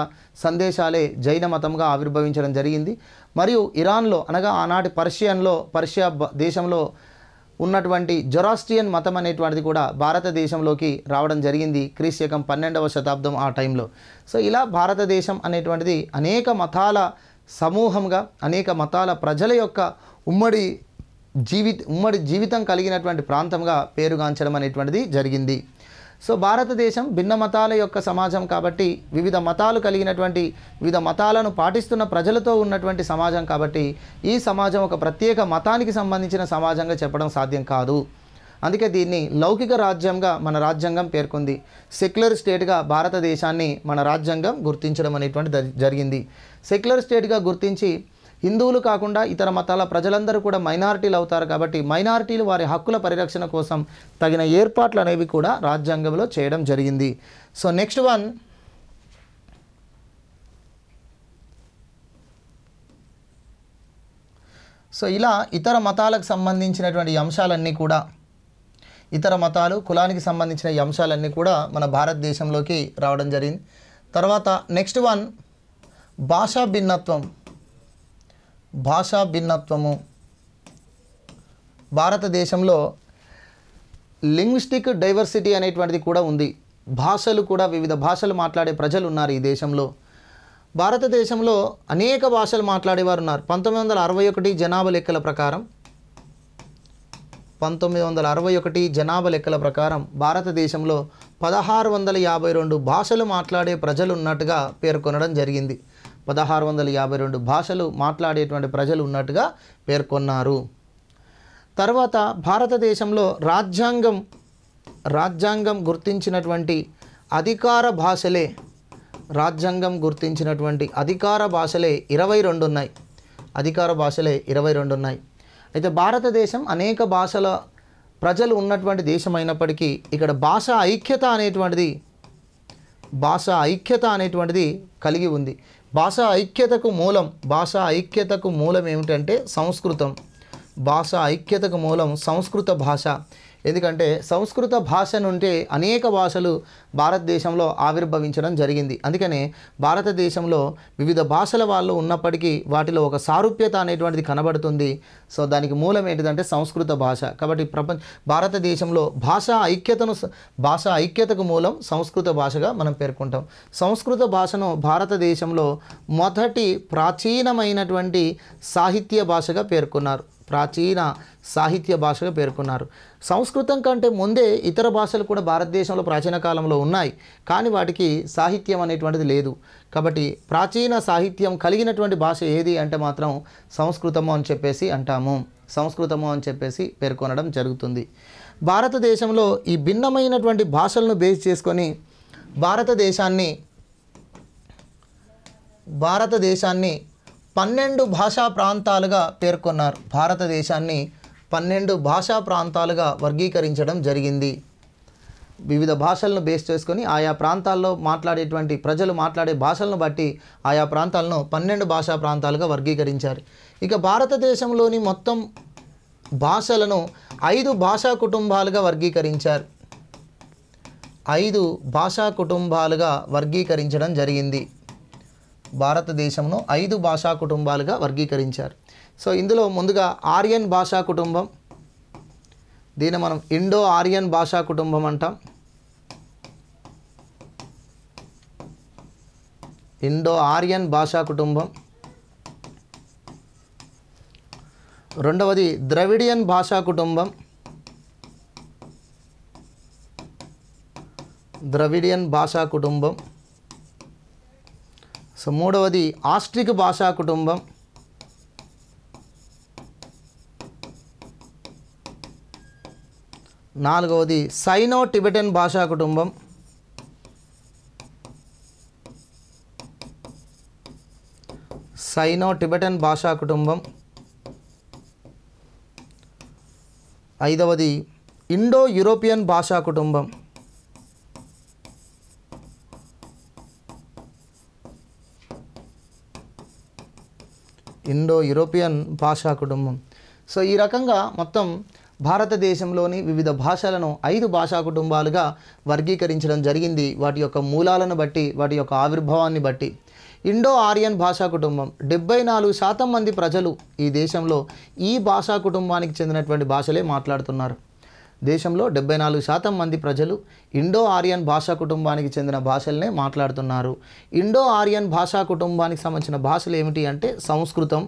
సందేశాలే జైన మతంగా ఆవిర్భవించడం జరిగింది మరియు ఇరాన్లో అనగా ఆనాటి పర్షియన్లో పర్షియా దేశంలో ఉన్నటువంటి జొరాస్ట్రియన్ మతం అనేటువంటిది కూడా భారతదేశంలోకి రావడం జరిగింది క్రీశకం పన్నెండవ శతాబ్దం ఆ టైంలో సో ఇలా భారతదేశం అనేటువంటిది అనేక మతాల సమూహంగా అనేక మతాల ప్రజల యొక్క ఉమ్మడి జీవిత ఉమ్మడి జీవితం కలిగినటువంటి ప్రాంతంగా పేరుగాంచడం అనేటువంటిది జరిగింది సో భారతదేశం భిన్న మతాల యొక్క సమాజం కాబట్టి వివిధ మతాలు కలిగినటువంటి వివిధ మతాలను పాటిస్తున్న ప్రజలతో ఉన్నటువంటి సమాజం కాబట్టి ఈ సమాజం ఒక ప్రత్యేక మతానికి సంబంధించిన సమాజంగా చెప్పడం సాధ్యం కాదు అందుకే దీన్ని లౌకిక రాజ్యంగా మన రాజ్యాంగం పేర్కొంది సెక్యులర్ స్టేట్గా భారతదేశాన్ని మన రాజ్యాంగం గుర్తించడం అనేటువంటి జరిగింది సెక్యులర్ స్టేట్గా గుర్తించి హిందువులు కాకుండా ఇతర మతాల ప్రజలందరూ కూడా మైనారిటీలు అవుతారు కాబట్టి మైనారిటీలు వారి హక్కుల పరిరక్షణ కోసం తగిన ఏర్పాట్లు అనేవి కూడా రాజ్యాంగంలో చేయడం జరిగింది సో నెక్స్ట్ వన్ సో ఇలా ఇతర మతాలకు సంబంధించినటువంటి అంశాలన్నీ కూడా ఇతర మతాలు కులానికి సంబంధించిన అంశాలన్నీ కూడా మన భారతదేశంలోకి రావడం జరిగింది తర్వాత నెక్స్ట్ వన్ భాషా భిన్నత్వం భాషా భిన్నత్వము భారతదేశంలో లింగ్విస్టిక్ డైవర్సిటీ అనేటువంటిది కూడా ఉంది భాషలు కూడా వివిధ భాషలు మాట్లాడే ప్రజలు ఉన్నారు ఈ దేశంలో భారతదేశంలో అనేక భాషలు మాట్లాడేవారు ఉన్నారు పంతొమ్మిది వందల అరవై ఒకటి జనాభా లెక్కల ప్రకారం పంతొమ్మిది వందల అరవై ఒకటి జనాభా లెక్కల ప్రకారం భారతదేశంలో పదహారు వందల యాభై రెండు భాషలు మాట్లాడే ప్రజలు ఉన్నట్టుగా పేర్కొనడం జరిగింది పదహారు వందల యాభై రెండు భాషలు మాట్లాడేటువంటి ప్రజలు ఉన్నట్టుగా పేర్కొన్నారు తర్వాత భారతదేశంలో రాజ్యాంగం రాజ్యాంగం గుర్తించినటువంటి అధికార భాషలే రాజ్యాంగం గుర్తించినటువంటి అధికార భాషలే ఇరవై రెండు ఉన్నాయి అధికార భాషలే ఇరవై రెండు ఉన్నాయి అయితే భారతదేశం అనేక భాషల ప్రజలు ఉన్నటువంటి దేశం అయినప్పటికీ ఇక్కడ భాష ఐక్యత అనేటువంటిది భాష ఐక్యత అనేటువంటిది కలిగి ఉంది భాషా ఐక్యతకు మూలం భాషా ఐక్యతకు మూలం ఏమిటంటే సంస్కృతం భాష ఐక్యతకు మూలం సంస్కృత భాష ఎందుకంటే సంస్కృత భాష నుండి అనేక భాషలు భారతదేశంలో ఆవిర్భవించడం జరిగింది అందుకనే భారతదేశంలో వివిధ భాషల వాళ్ళు ఉన్నప్పటికీ వాటిలో ఒక సారూప్యత అనేటువంటిది కనబడుతుంది సో దానికి మూలం ఏంటిదంటే సంస్కృత భాష కాబట్టి ప్రపంచ భారతదేశంలో భాషా ఐక్యతను భాష ఐక్యతకు మూలం సంస్కృత భాషగా మనం పేర్కొంటాం సంస్కృత భాషను భారతదేశంలో మొదటి ప్రాచీనమైనటువంటి సాహిత్య భాషగా పేర్కొన్నారు ప్రాచీన సాహిత్య భాషగా పేర్కొన్నారు సంస్కృతం కంటే ముందే ఇతర భాషలు కూడా భారతదేశంలో ప్రాచీన కాలంలో ఉన్నాయి కానీ వాటికి సాహిత్యం అనేటువంటిది లేదు కాబట్టి ప్రాచీన సాహిత్యం కలిగినటువంటి భాష ఏది అంటే మాత్రం సంస్కృతము అని చెప్పేసి అంటాము సంస్కృతము అని చెప్పేసి పేర్కొనడం జరుగుతుంది భారతదేశంలో ఈ భిన్నమైనటువంటి భాషలను బేస్ చేసుకొని భారతదేశాన్ని భారతదేశాన్ని పన్నెండు భాషా ప్రాంతాలుగా పేర్కొన్నారు భారతదేశాన్ని పన్నెండు భాషా ప్రాంతాలుగా వర్గీకరించడం జరిగింది వివిధ భాషలను బేస్ చేసుకొని ఆయా ప్రాంతాల్లో మాట్లాడేటువంటి ప్రజలు మాట్లాడే భాషలను బట్టి ఆయా ప్రాంతాలను పన్నెండు భాషా ప్రాంతాలుగా వర్గీకరించారు ఇక భారతదేశంలోని మొత్తం భాషలను ఐదు భాషా కుటుంబాలుగా వర్గీకరించారు ఐదు భాషా కుటుంబాలుగా వర్గీకరించడం జరిగింది భారతదేశంలో ఐదు భాషా కుటుంబాలుగా వర్గీకరించారు సో ఇందులో ముందుగా ఆర్యన్ భాషా కుటుంబం దీన్ని మనం ఇండో ఆర్యన్ భాషా కుటుంబం అంటాం ఇండో ఆర్యన్ భాషా కుటుంబం రెండవది ద్రవిడియన్ భాషా కుటుంబం ద్రవిడియన్ భాషా కుటుంబం సో మూడవది ఆస్ట్రిక్ భాషా కుటుంబం నాలుగవది సైనో టిబెటన్ భాషా కుటుంబం సైనో టిబెటన్ భాషా కుటుంబం ఐదవది ఇండో యూరోపియన్ భాషా కుటుంబం ఇండో యూరోపియన్ భాషా కుటుంబం సో ఈ రకంగా మొత్తం భారతదేశంలోని వివిధ భాషలను ఐదు భాషా కుటుంబాలుగా వర్గీకరించడం జరిగింది వాటి యొక్క మూలాలను బట్టి వాటి యొక్క ఆవిర్భావాన్ని బట్టి ఇండో ఆర్యన్ భాషా కుటుంబం డెబ్బై నాలుగు శాతం మంది ప్రజలు ఈ దేశంలో ఈ భాషా కుటుంబానికి చెందినటువంటి భాషలే మాట్లాడుతున్నారు దేశంలో డెబ్బై నాలుగు శాతం మంది ప్రజలు ఇండో ఆర్యన్ భాషా కుటుంబానికి చెందిన భాషలనే మాట్లాడుతున్నారు ఇండో ఆర్యన్ భాషా కుటుంబానికి సంబంధించిన భాషలు ఏమిటి అంటే సంస్కృతం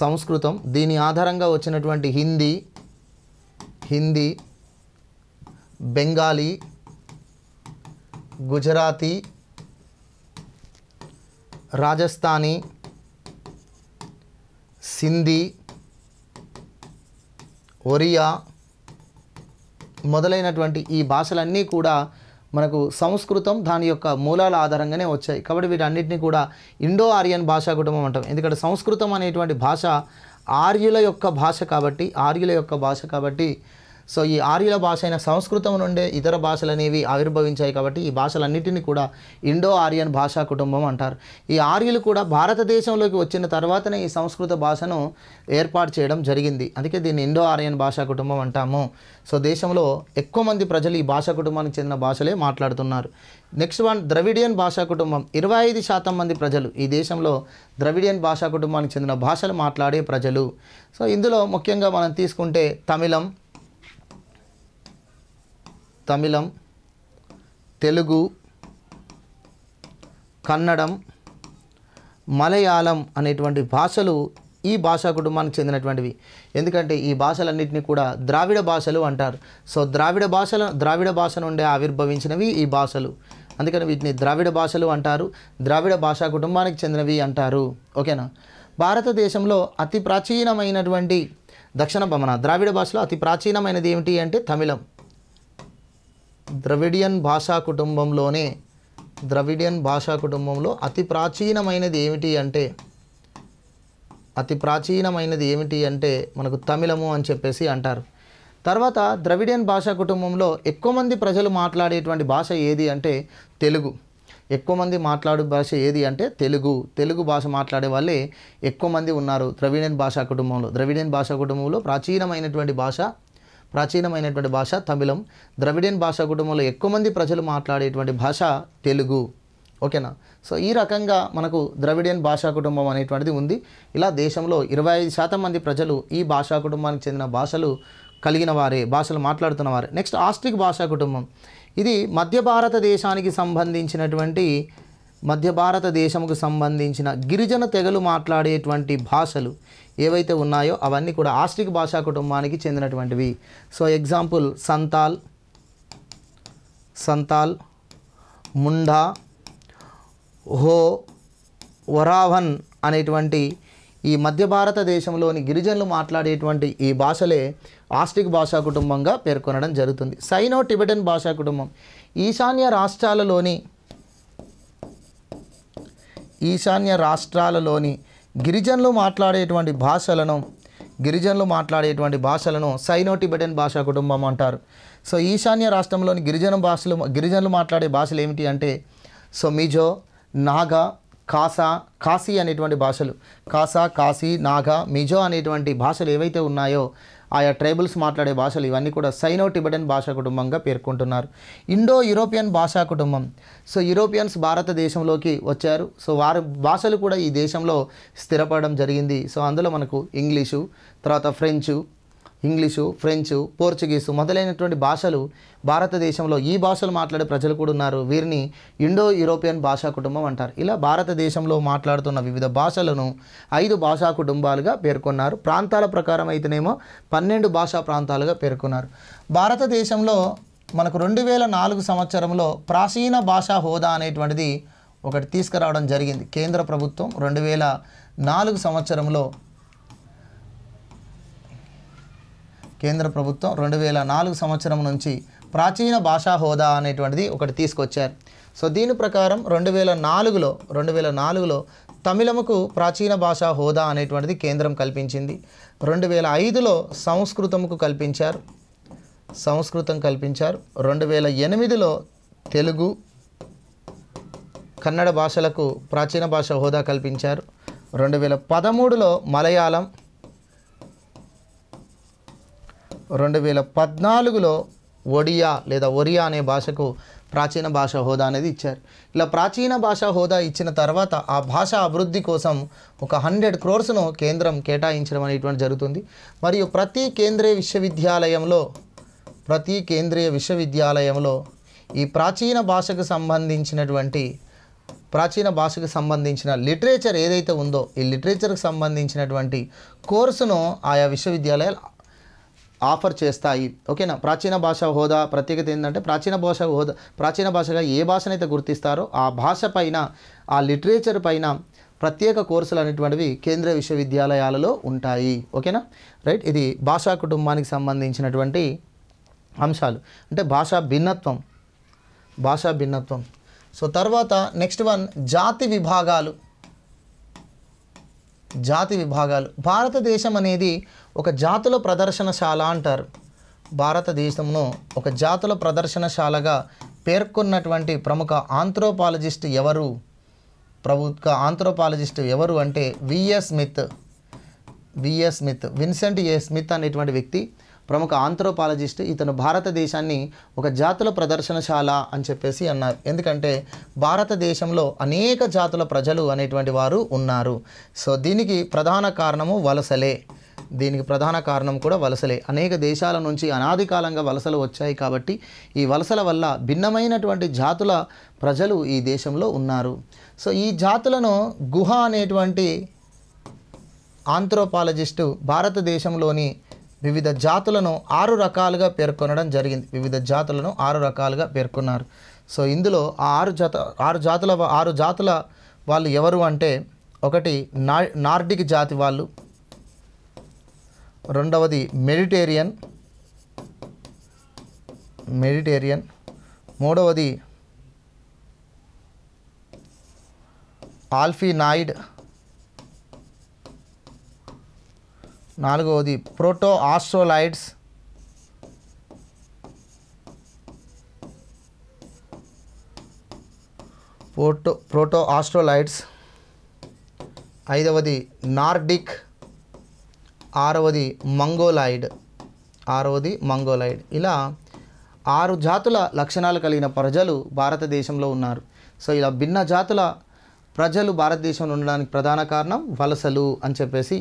సంస్కృతం దీని ఆధారంగా వచ్చినటువంటి హిందీ హిందీ బెంగాలీ గుజరాతీ రాజస్థానీ సింధీ ఒరియా మొదలైనటువంటి ఈ భాషలన్నీ కూడా మనకు సంస్కృతం దాని యొక్క మూలాల ఆధారంగానే వచ్చాయి కాబట్టి వీటన్నిటిని కూడా ఇండో ఆర్యన్ భాషా కుటుంబం అంటాం ఎందుకంటే సంస్కృతం అనేటువంటి భాష ఆర్యుల యొక్క భాష కాబట్టి ఆర్యుల యొక్క భాష కాబట్టి సో ఈ ఆర్యుల భాష అయిన సంస్కృతం నుండే ఇతర భాషలు అనేవి ఆవిర్భవించాయి కాబట్టి ఈ భాషలన్నింటినీ కూడా ఇండో ఆర్యన్ భాషా కుటుంబం అంటారు ఈ ఆర్యులు కూడా భారతదేశంలోకి వచ్చిన తర్వాతనే ఈ సంస్కృత భాషను ఏర్పాటు చేయడం జరిగింది అందుకే దీన్ని ఇండో ఆర్యన్ భాషా కుటుంబం అంటాము సో దేశంలో ఎక్కువ మంది ప్రజలు ఈ భాషా కుటుంబానికి చెందిన భాషలే మాట్లాడుతున్నారు నెక్స్ట్ వన్ ద్రవిడియన్ భాషా కుటుంబం ఇరవై ఐదు శాతం మంది ప్రజలు ఈ దేశంలో ద్రవిడియన్ భాషా కుటుంబానికి చెందిన భాషలు మాట్లాడే ప్రజలు సో ఇందులో ముఖ్యంగా మనం తీసుకుంటే తమిళం తమిళం తెలుగు కన్నడం మలయాళం అనేటువంటి భాషలు ఈ భాషా కుటుంబానికి చెందినటువంటివి ఎందుకంటే ఈ భాషలన్నింటినీ కూడా ద్రావిడ భాషలు అంటారు సో ద్రావిడ భాషల ద్రావిడ భాష నుండి ఆవిర్భవించినవి ఈ భాషలు అందుకని వీటిని ద్రావిడ భాషలు అంటారు ద్రావిడ భాషా కుటుంబానికి చెందినవి అంటారు ఓకేనా భారతదేశంలో అతి ప్రాచీనమైనటువంటి దక్షిణ భవన ద్రావిడ భాషలో అతి ప్రాచీనమైనది ఏమిటి అంటే తమిళం ద్రవిడియన్ భాషా కుటుంబంలోనే ద్రవిడియన్ భాషా కుటుంబంలో అతి ప్రాచీనమైనది ఏమిటి అంటే అతి ప్రాచీనమైనది ఏమిటి అంటే మనకు తమిళము అని చెప్పేసి అంటారు తర్వాత ద్రవిడియన్ భాషా కుటుంబంలో ఎక్కువ మంది ప్రజలు మాట్లాడేటువంటి భాష ఏది అంటే తెలుగు ఎక్కువ మంది మాట్లాడే భాష ఏది అంటే తెలుగు తెలుగు భాష మాట్లాడే వాళ్ళే ఎక్కువ మంది ఉన్నారు ద్రవిడియన్ భాషా కుటుంబంలో ద్రవిడియన్ భాషా కుటుంబంలో ప్రాచీనమైనటువంటి భాష ప్రాచీనమైనటువంటి భాష తమిళం ద్రవిడియన్ భాషా కుటుంబంలో ఎక్కువ మంది ప్రజలు మాట్లాడేటువంటి భాష తెలుగు ఓకేనా సో ఈ రకంగా మనకు ద్రవిడియన్ భాషా కుటుంబం అనేటువంటిది ఉంది ఇలా దేశంలో ఇరవై ఐదు శాతం మంది ప్రజలు ఈ భాషా కుటుంబానికి చెందిన భాషలు కలిగిన వారే భాషలు మాట్లాడుతున్న వారే నెక్స్ట్ ఆస్ట్రిక్ భాషా కుటుంబం ఇది మధ్య భారతదేశానికి సంబంధించినటువంటి మధ్య భారతదేశముకు సంబంధించిన గిరిజన తెగలు మాట్లాడేటువంటి భాషలు ఏవైతే ఉన్నాయో అవన్నీ కూడా ఆస్ట్రిక్ భాషా కుటుంబానికి చెందినటువంటివి సో ఎగ్జాంపుల్ సంతాల్ సంతాల్ ముండా హో వరావన్ అనేటువంటి ఈ మధ్య భారతదేశంలోని గిరిజనులు మాట్లాడేటువంటి ఈ భాషలే ఆస్ట్రిక్ భాషా కుటుంబంగా పేర్కొనడం జరుగుతుంది సైనో టిబెటన్ భాషా కుటుంబం ఈశాన్య రాష్ట్రాలలోని ఈశాన్య రాష్ట్రాలలోని గిరిజనులు మాట్లాడేటువంటి భాషలను గిరిజనులు మాట్లాడేటువంటి భాషలను సైనో టిబెటన్ భాషా కుటుంబం అంటారు సో ఈశాన్య రాష్ట్రంలోని గిరిజన భాషలు గిరిజనులు మాట్లాడే భాషలు ఏమిటి అంటే సో మిజో నాగా కాసా కాశీ అనేటువంటి భాషలు కాసా కాశీ నాగా మిజో అనేటువంటి భాషలు ఏవైతే ఉన్నాయో ఆయా ట్రైబల్స్ మాట్లాడే భాషలు ఇవన్నీ కూడా సైనో టిబెటన్ భాషా కుటుంబంగా పేర్కొంటున్నారు ఇండో యూరోపియన్ భాషా కుటుంబం సో యూరోపియన్స్ భారతదేశంలోకి వచ్చారు సో వారి భాషలు కూడా ఈ దేశంలో స్థిరపడడం జరిగింది సో అందులో మనకు ఇంగ్లీషు తర్వాత ఫ్రెంచు ఇంగ్లీషు ఫ్రెంచ్ పోర్చుగీసు మొదలైనటువంటి భాషలు భారతదేశంలో ఈ భాషలు మాట్లాడే ప్రజలు కూడా ఉన్నారు వీరిని ఇండో యూరోపియన్ భాషా కుటుంబం అంటారు ఇలా భారతదేశంలో మాట్లాడుతున్న వివిధ భాషలను ఐదు భాషా కుటుంబాలుగా పేర్కొన్నారు ప్రాంతాల ప్రకారం అయితేనేమో పన్నెండు భాషా ప్రాంతాలుగా పేర్కొన్నారు భారతదేశంలో మనకు రెండు వేల నాలుగు సంవత్సరంలో ప్రాచీన భాషా హోదా అనేటువంటిది ఒకటి తీసుకురావడం జరిగింది కేంద్ర ప్రభుత్వం రెండు వేల నాలుగు సంవత్సరంలో కేంద్ర ప్రభుత్వం రెండు వేల నాలుగు సంవత్సరం నుంచి ప్రాచీన భాషా హోదా అనేటువంటిది ఒకటి తీసుకొచ్చారు సో దీని ప్రకారం రెండు వేల నాలుగులో రెండు వేల నాలుగులో తమిళముకు ప్రాచీన భాషా హోదా అనేటువంటిది కేంద్రం కల్పించింది రెండు వేల ఐదులో సంస్కృతముకు కల్పించారు సంస్కృతం కల్పించారు రెండు వేల ఎనిమిదిలో తెలుగు కన్నడ భాషలకు ప్రాచీన భాష హోదా కల్పించారు రెండు వేల పదమూడులో మలయాళం రెండు వేల పద్నాలుగులో ఒడియా లేదా ఒరియా అనే భాషకు ప్రాచీన భాష హోదా అనేది ఇచ్చారు ఇలా ప్రాచీన భాష హోదా ఇచ్చిన తర్వాత ఆ భాష అభివృద్ధి కోసం ఒక హండ్రెడ్ క్రోర్స్ను కేంద్రం కేటాయించడం అనేటువంటి జరుగుతుంది మరియు ప్రతి కేంద్రీయ విశ్వవిద్యాలయంలో ప్రతి కేంద్రీయ విశ్వవిద్యాలయంలో ఈ ప్రాచీన భాషకు సంబంధించినటువంటి ప్రాచీన భాషకు సంబంధించిన లిటరేచర్ ఏదైతే ఉందో ఈ లిటరేచర్కి సంబంధించినటువంటి కోర్సును ఆయా విశ్వవిద్యాలయాలు ఆఫర్ చేస్తాయి ఓకేనా ప్రాచీన భాష హోదా ప్రత్యేకత ఏంటంటే ప్రాచీన భాష హోదా ప్రాచీన భాషగా ఏ భాషనైతే గుర్తిస్తారో ఆ భాష పైన ఆ లిటరేచర్ పైన ప్రత్యేక కోర్సులు అనేటువంటివి కేంద్ర విశ్వవిద్యాలయాలలో ఉంటాయి ఓకేనా రైట్ ఇది భాషా కుటుంబానికి సంబంధించినటువంటి అంశాలు అంటే భాషా భిన్నత్వం భాషా భిన్నత్వం సో తర్వాత నెక్స్ట్ వన్ జాతి విభాగాలు జాతి విభాగాలు భారతదేశం అనేది ఒక జాతుల ప్రదర్శనశాల అంటారు భారతదేశమును ఒక జాతుల ప్రదర్శనశాలగా పేర్కొన్నటువంటి ప్రముఖ ఆంథ్రోపాలజిస్ట్ ఎవరు ప్రభుత్వ ఆంథ్రోపాలజిస్ట్ ఎవరు అంటే V S Smith V S Smith Vincent A Smith అనేటువంటి వ్యక్తి ప్రముఖ ఆంథ్రోపాలజిస్ట్ ఇతను భారతదేశాన్ని ఒక జాతుల ప్రదర్శనశాల అని చెప్పేసి అన్నారు ఎందుకంటే భారతదేశంలో అనేక జాతుల ప్రజలు అనేటువంటి వారు ఉన్నారు సో దీనికి ప్రధాన కారణము వలసలే దీనికి ప్రధాన కారణం కూడా వలసలే అనేక దేశాల నుంచి అనాది కాలంగా వలసలు వచ్చాయి కాబట్టి ఈ వలసల వల్ల భిన్నమైనటువంటి జాతుల ప్రజలు ఈ దేశంలో ఉన్నారు సో ఈ జాతులను గుహ అనేటువంటి ఆంథ్రోపాలజిస్టు భారతదేశంలోని వివిధ జాతులను ఆరు రకాలుగా పేర్కొనడం జరిగింది వివిధ జాతులను ఆరు రకాలుగా పేర్కొన్నారు సో ఇందులో ఆ ఆరు జాత ఆరు జాతుల ఆరు జాతుల వాళ్ళు ఎవరు అంటే ఒకటి నా నార్డిక్ జాతి వాళ్ళు రెండవది మెడిటేరియన్ మెడిటేరియన్ మూడవది ఆల్ఫీనాయిడ్ నాలుగవది proto Australoids proto proto Australoids ఐదవది నార్డిక్ ఆరవది మంగోలాయిడ్ ఆరవది మంగోలాయిడ్ ఇలా ఆరు జాతుల లక్షణాలు కలిగిన ప్రజలు భారతదేశంలో ఉన్నారు సో ఇలా భిన్న జాతుల ప్రజలు భారతదేశంలో ఉండడానికి ప్రధాన కారణం వలసలు అని చెప్పేసి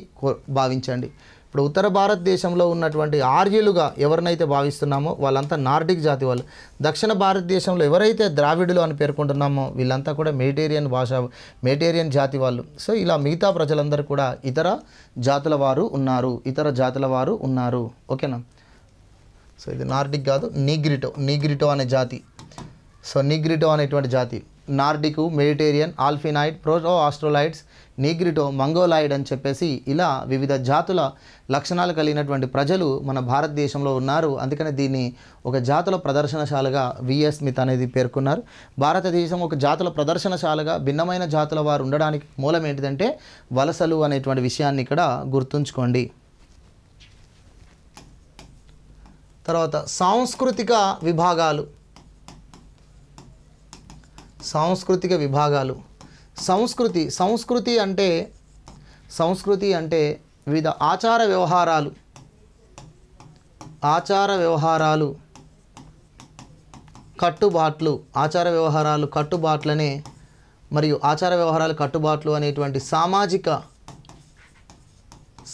భావించండి ఇప్పుడు ఉత్తర భారతదేశంలో ఉన్నటువంటి ఆర్యులుగా ఎవరినైతే భావిస్తున్నామో వాళ్ళంతా నార్డిక్ జాతి వాళ్ళు దక్షిణ భారతదేశంలో ఎవరైతే ద్రావిడులు అని పేర్కొంటున్నామో వీళ్ళంతా కూడా మెడిటేరియన్ భాష మెడిటేరియన్ జాతి వాళ్ళు సో ఇలా మిగతా ప్రజలందరూ కూడా ఇతర జాతుల వారు ఉన్నారు ఇతర జాతుల వారు ఉన్నారు ఓకేనా సో ఇది నార్డిక్ కాదు నీగ్రిటో నీగ్రిటో అనే జాతి సో నీగ్రిటో అనేటువంటి జాతి నార్డికు మెడిటేరియన్ ఆల్ఫినాయిడ్ ప్రోజో ఆస్ట్రోలైడ్స్ నీగ్రిటో మంగోలాయిడ్ అని చెప్పేసి ఇలా వివిధ జాతుల లక్షణాలు కలిగినటువంటి ప్రజలు మన భారతదేశంలో ఉన్నారు అందుకని దీన్ని ఒక జాతుల ప్రదర్శనశాలగా విఎస్ స్మిత్ అనేది పేర్కొన్నారు భారతదేశం ఒక జాతుల ప్రదర్శనశాలగా భిన్నమైన జాతుల వారు ఉండడానికి మూలం ఏంటిదంటే వలసలు అనేటువంటి విషయాన్ని ఇక్కడ గుర్తుంచుకోండి తర్వాత సాంస్కృతిక విభాగాలు సాంస్కృతిక విభాగాలు సంస్కృతి సంస్కృతి అంటే సంస్కృతి అంటే వివిధ ఆచార వ్యవహారాలు ఆచార వ్యవహారాలు కట్టుబాట్లు ఆచార వ్యవహారాలు కట్టుబాట్లనే మరియు ఆచార వ్యవహారాలు కట్టుబాట్లు అనేటువంటి సామాజిక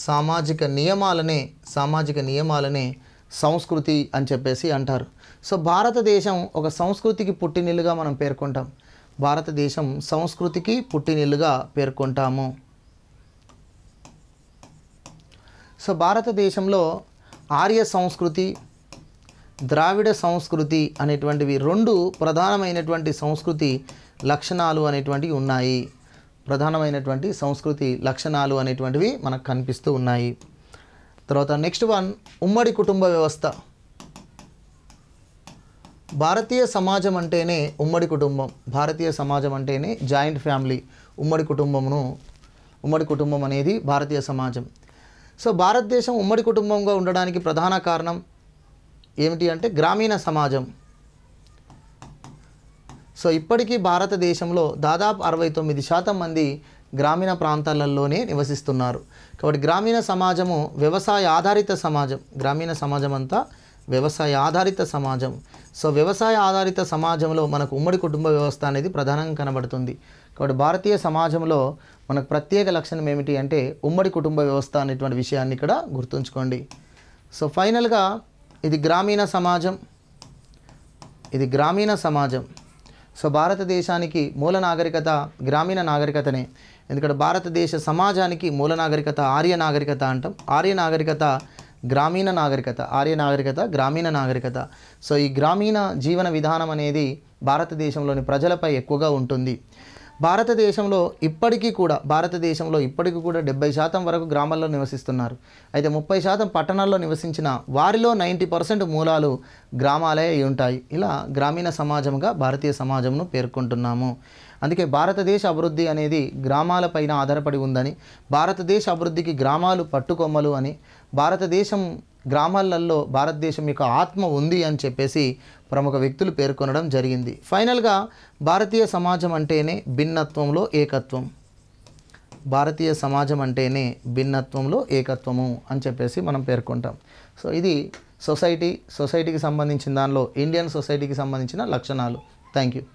సామాజిక నియమాలనే సామాజిక నియమాలనే సంస్కృతి అని చెప్పేసి అంటారు సో భారతదేశం ఒక సంస్కృతికి పుట్టినిల్లుగా మనం పేర్కొంటాం భారతదేశం సంస్కృతికి పుట్టినిల్లుగా పేర్కొంటాము సో భారతదేశంలో ఆర్య సంస్కృతి ద్రావిడ సంస్కృతి అనేటువంటివి రెండు ప్రధానమైనటువంటి సంస్కృతి లక్షణాలు అనేటువంటివి ఉన్నాయి ప్రధానమైనటువంటి సంస్కృతి లక్షణాలు అనేటువంటివి మనకు కనిపిస్తూ ఉన్నాయి తర్వాత నెక్స్ట్ వన్ ఉమ్మడి కుటుంబ వ్యవస్థ భారతీయ సమాజం అంటేనే ఉమ్మడి కుటుంబం భారతీయ సమాజం అంటేనే జాయింట్ ఫ్యామిలీ ఉమ్మడి కుటుంబమును ఉమ్మడి కుటుంబం అనేది భారతీయ సమాజం సో భారతదేశం ఉమ్మడి కుటుంబంగా ఉండడానికి ప్రధాన కారణం ఏమిటి అంటే గ్రామీణ సమాజం సో ఇప్పటికీ భారతదేశంలో దాదాపు అరవై తొమ్మిది శాతం మంది గ్రామీణ ప్రాంతాలలోనే నివసిస్తున్నారు కాబట్టి గ్రామీణ సమాజము వ్యవసాయ ఆధారిత సమాజం గ్రామీణ సమాజం అంతా వ్యవసాయ ఆధారిత సమాజం సో వ్యవసాయ ఆధారిత సమాజంలో మనకు ఉమ్మడి కుటుంబ వ్యవస్థ అనేది ప్రధానంగా కనబడుతుంది కాబట్టి భారతీయ సమాజంలో మనకు ప్రత్యేక లక్షణం ఏమిటి అంటే ఉమ్మడి కుటుంబ వ్యవస్థ అనేటువంటి విషయాన్ని ఇక్కడ గుర్తుంచుకోండి సో ఫైనల్గా ఇది గ్రామీణ సమాజం ఇది గ్రామీణ సమాజం సో భారతదేశానికి మూల నాగరికత గ్రామీణ నాగరికతనే ఎందుకంటే భారతదేశ సమాజానికి మూల నాగరికత ఆర్య నాగరికత అంటాం ఆర్య నాగరికత గ్రామీణ నాగరికత ఆర్య నాగరికత గ్రామీణ నాగరికత సో ఈ గ్రామీణ జీవన విధానం అనేది భారతదేశంలోని ప్రజలపై ఎక్కువగా ఉంటుంది భారతదేశంలో ఇప్పటికీ కూడా భారతదేశంలో ఇప్పటికీ కూడా డెబ్బై శాతం వరకు గ్రామాల్లో నివసిస్తున్నారు అయితే ముప్పై శాతం పట్టణాల్లో నివసించిన వారిలో నైంటీ పర్సెంట్ మూలాలు గ్రామాలే ఉంటాయి ఇలా గ్రామీణ సమాజంగా భారతీయ సమాజంను పేర్కొంటున్నాము అందుకే భారతదేశ అభివృద్ధి అనేది గ్రామాలపైన ఆధారపడి ఉందని భారతదేశ అభివృద్ధికి గ్రామాలు పట్టుకొమ్మలు అని భారతదేశం గ్రామాలలో భారతదేశం యొక్క ఆత్మ ఉంది అని చెప్పేసి ప్రముఖ వ్యక్తులు పేర్కొనడం జరిగింది ఫైనల్గా భారతీయ సమాజం అంటేనే భిన్నత్వంలో ఏకత్వం భారతీయ సమాజం అంటేనే భిన్నత్వంలో ఏకత్వము అని చెప్పేసి మనం పేర్కొంటాం సో ఇది సొసైటీ సొసైటీకి సంబంధించిన దానిలో ఇండియన్ సొసైటీకి సంబంధించిన లక్షణాలు థ్యాంక్ యూ